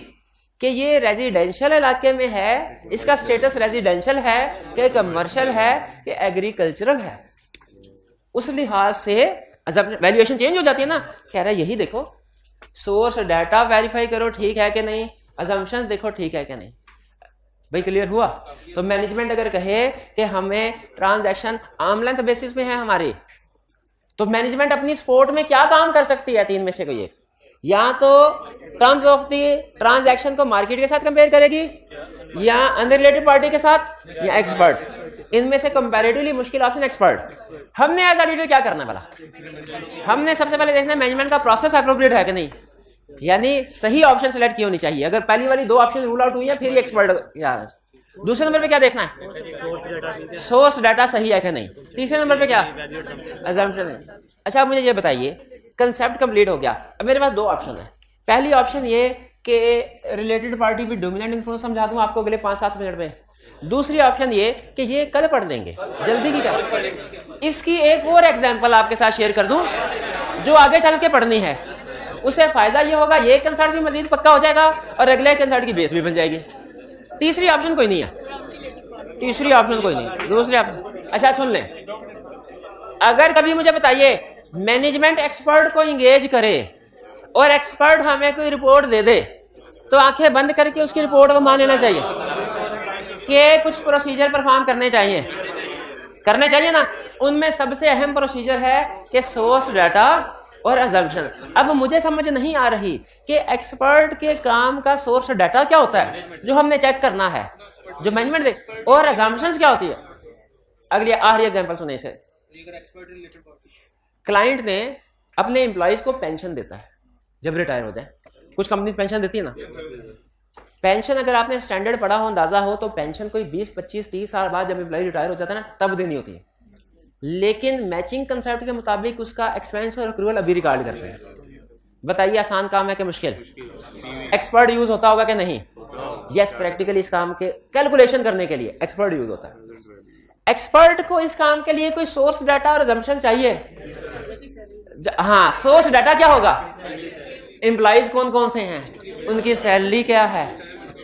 कि ये रेजिडेंशियल इलाके में है इसका स्टेटस रेजिडेंशियल है कि कमर्शियल है कि एग्रीकल्चरल है उस लिहाज से वैल्यूएशन चेंज हो जाती है ना कह रहा है यही देखो सोर्स डाटा वेरीफाई करो ठीक है कि नहीं अजम्पन देखो ठीक है कि नहीं भाई क्लियर हुआ तो मैनेजमेंट अगर कहे कि हमें ट्रांजैक्शन लेंथ बेसिस में है हमारी तो मैनेजमेंट अपनी सपोर्ट में क्या काम कर सकती है तीन में से कोई या तो टर्म्स ऑफ दी ट्रांजैक्शन को मार्केट के साथ कंपेयर करेगी या अनरिलेटेड पार्टी के साथ या एक्सपर्ट इनमें से कंपैरेटिवली मुश्किल ऑप्शन एक्सपर्ट हमने एज ऑडिटर क्या करना वाला हमने सबसे पहले देखना मैनेजमेंट का प्रोसेस अप्रोप्रिएट है कि नहीं यानी सही ऑप्शन सेलेक्ट की होनी चाहिए अगर पहली वाली दो ऑप्शन रूल आउट हुई है फिर ही एक्सपर्ट दूसरे नंबर पे क्या देखना है सोर्स डाटा सही है कि नहीं तीसरे नंबर पे क्या एग्जाम्पन अच्छा आप मुझे ये बताइए कंसेप्ट कंप्लीट हो गया अब मेरे पास दो ऑप्शन है पहली ऑप्शन ये के रिलेटेड पार्टी भी डोमिनेंट इन्फ्लुएंस समझा दूं आपको अगले पांच सात मिनट में दूसरी ऑप्शन ये कि ये कल पढ़ देंगे जल्दी की क्या इसकी एक और एग्जाम्पल आपके साथ शेयर कर दूं जो आगे चल के पढ़नी है उसे फायदा ये होगा ये कंसर्ट भी मजीद पक्का हो जाएगा और अगले कंसर्ट की बेस भी बन जाएगी तीसरी ऑप्शन कोई नहीं है तीसरी ऑप्शन कोई नहीं दूसरी ऑप्शन अच्छा सुन लें अगर कभी मुझे बताइए मैनेजमेंट एक्सपर्ट को इंगेज करे और एक्सपर्ट हमें कोई रिपोर्ट दे दे तो आंखें बंद करके उसकी रिपोर्ट को मान लेना चाहिए कि कुछ प्रोसीजर परफॉर्म करने चाहिए करने चाहिए ना उनमें सबसे अहम प्रोसीजर है कि सोर्स डाटा और एजम्पन अब मुझे समझ नहीं आ रही कि एक्सपर्ट के काम का सोर्स डाटा क्या होता है जो हमने चेक करना है जो मैनेजमेंट और एजाम्पन क्या होती है अगले आखिरी एग्जाम्पल सुने इसे क्लाइंट ने अपने एम्प्लॉज को पेंशन देता है जब रिटायर हो जाए कुछ कंपनीज पेंशन देती है ना पेंशन अगर आपने स्टैंडर्ड पढ़ा हो अंदाजा हो तो पेंशन कोई 20, 25, 30 साल बाद जब एम्प्लॉय रिटायर हो जाता है ना तब देनी होती है लेकिन मैचिंग कंसेप्ट के मुताबिक उसका एक्सपेंस और अक्रूवल अभी रिकॉर्ड करते हैं बताइए आसान काम है कि मुश्किल एक्सपर्ट यूज होता होगा कि नहीं यस yes, प्रैक्टिकली इस काम के कैलकुलेशन करने के लिए एक्सपर्ट यूज होता है एक्सपर्ट को इस काम के लिए कोई सोर्स डाटा और जम्पन चाहिए हाँ सोर्स डाटा क्या होगा एम्प्लाइज कौन कौन से हैं उनकी सैलरी क्या है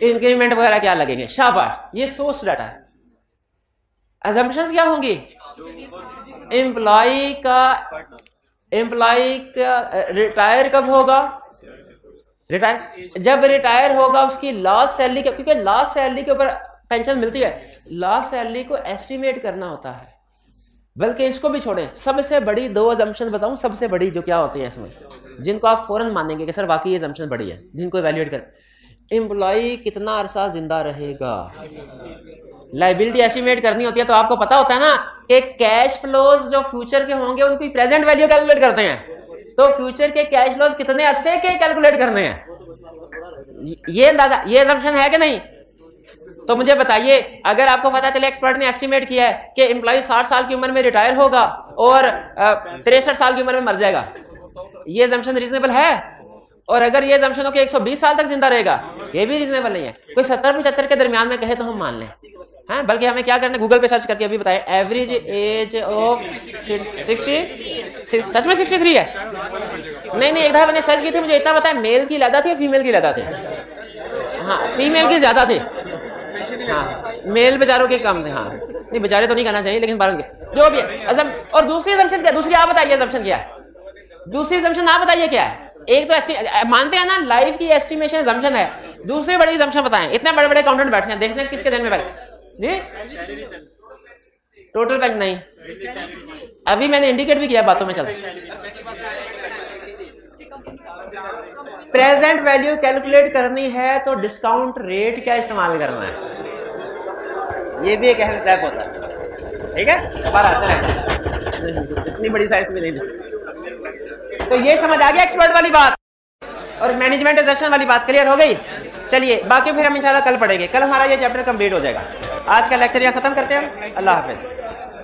इंक्रीमेंट वगैरह क्या लगेंगे शाबाश ये सोर्स डाटा है एजम्पन क्या होंगी एम्प्लाई का एम्प्लाई का रिटायर uh, कब होगा रिटायर जब रिटायर होगा उसकी लास्ट सैलरी क्योंकि लास्ट सैलरी के ऊपर पेंशन मिलती है लास्ट सैलरी को एस्टिमेट करना होता है बल्कि इसको भी छोड़ें सबसे बड़ी दो एजम्पन बताऊं सबसे बड़ी जो क्या होती है इसमें जिनको आप फ़ौरन मानेंगे कि सर बाकी ये जमशन बड़ी है जिनको एवेल्यूएट कर एम्प्लॉई कितना अरसा ज़िंदा रहेगा लाइबिलिटी एस्टिमेट करनी होती है तो आपको पता होता है ना कि कैश फ्लोज जो फ्यूचर के होंगे उनकी प्रेजेंट वैल्यू कैलकुलेट करते हैं तो फ्यूचर के कैश फ्लोज कितने अरसे के कैलकुलेट करने हैं ये अंदाजा ये एजम्पन है कि नहीं तो मुझे बताइए अगर आपको पता चले एक्सपर्ट ने एस्टिमेट किया है कि एम्प्लॉय साठ साल की उम्र में रिटायर होगा और तिरसठ साल की उम्र में मर जाएगा ये जमशन रीजनेबल है और अगर ये जमशन हो कि 120 साल तक जिंदा रहेगा ये भी रीजनेबल नहीं है कोई सत्तर पचहत्तर के दरमियान में कहे तो हम मान लें हैं हाँ, बल्कि हमें क्या करना है गूगल पे सर्च करके अभी बताएं एवरेज एज ऑफ सिक्सटी सच में सिक्सटी थ्री है नहीं नहीं एक बार मैंने सर्च की थी मुझे इतना बताया मेल की लादा थी और फीमेल की लादा थी हाँ फीमेल की ज्यादा थी हाँ मेल बेचारों के कम थे हाँ नहीं बेचारे तो नहीं कहना चाहिए लेकिन बारह के जो भी है और दूसरी जमशन क्या दूसरी आप बताइए जमशन क्या है दूसरी जमशन आप बताइए क्या है एक तो मानते हैं ना लाइफ की एस्टिमेशन जमशन है दूसरी बड़ी जमशन बताएं इतने बड़े बड़े अकाउंटेंट बैठे हैं देखते हैं किसके जन्म में जी टोटल पैसे नहीं अभी मैंने इंडिकेट भी किया बातों में चल प्रेजेंट वैल्यू कैलकुलेट करनी है तो डिस्काउंट रेट क्या इस्तेमाल करना है ये भी एक अहम स्टेप होता है ठीक है इतनी बड़ी साइज में नहीं तो ये समझ आ गया एक्सपर्ट वाली बात और मैनेजमेंट एजेशन वाली बात क्लियर हो गई चलिए बाकी फिर हम इंशाल्लाह कल पढ़ेंगे कल हमारा ये चैप्टर कंप्लीट हो जाएगा आज का लेक्चर यहाँ खत्म करते हैं अल्लाह हाफिज़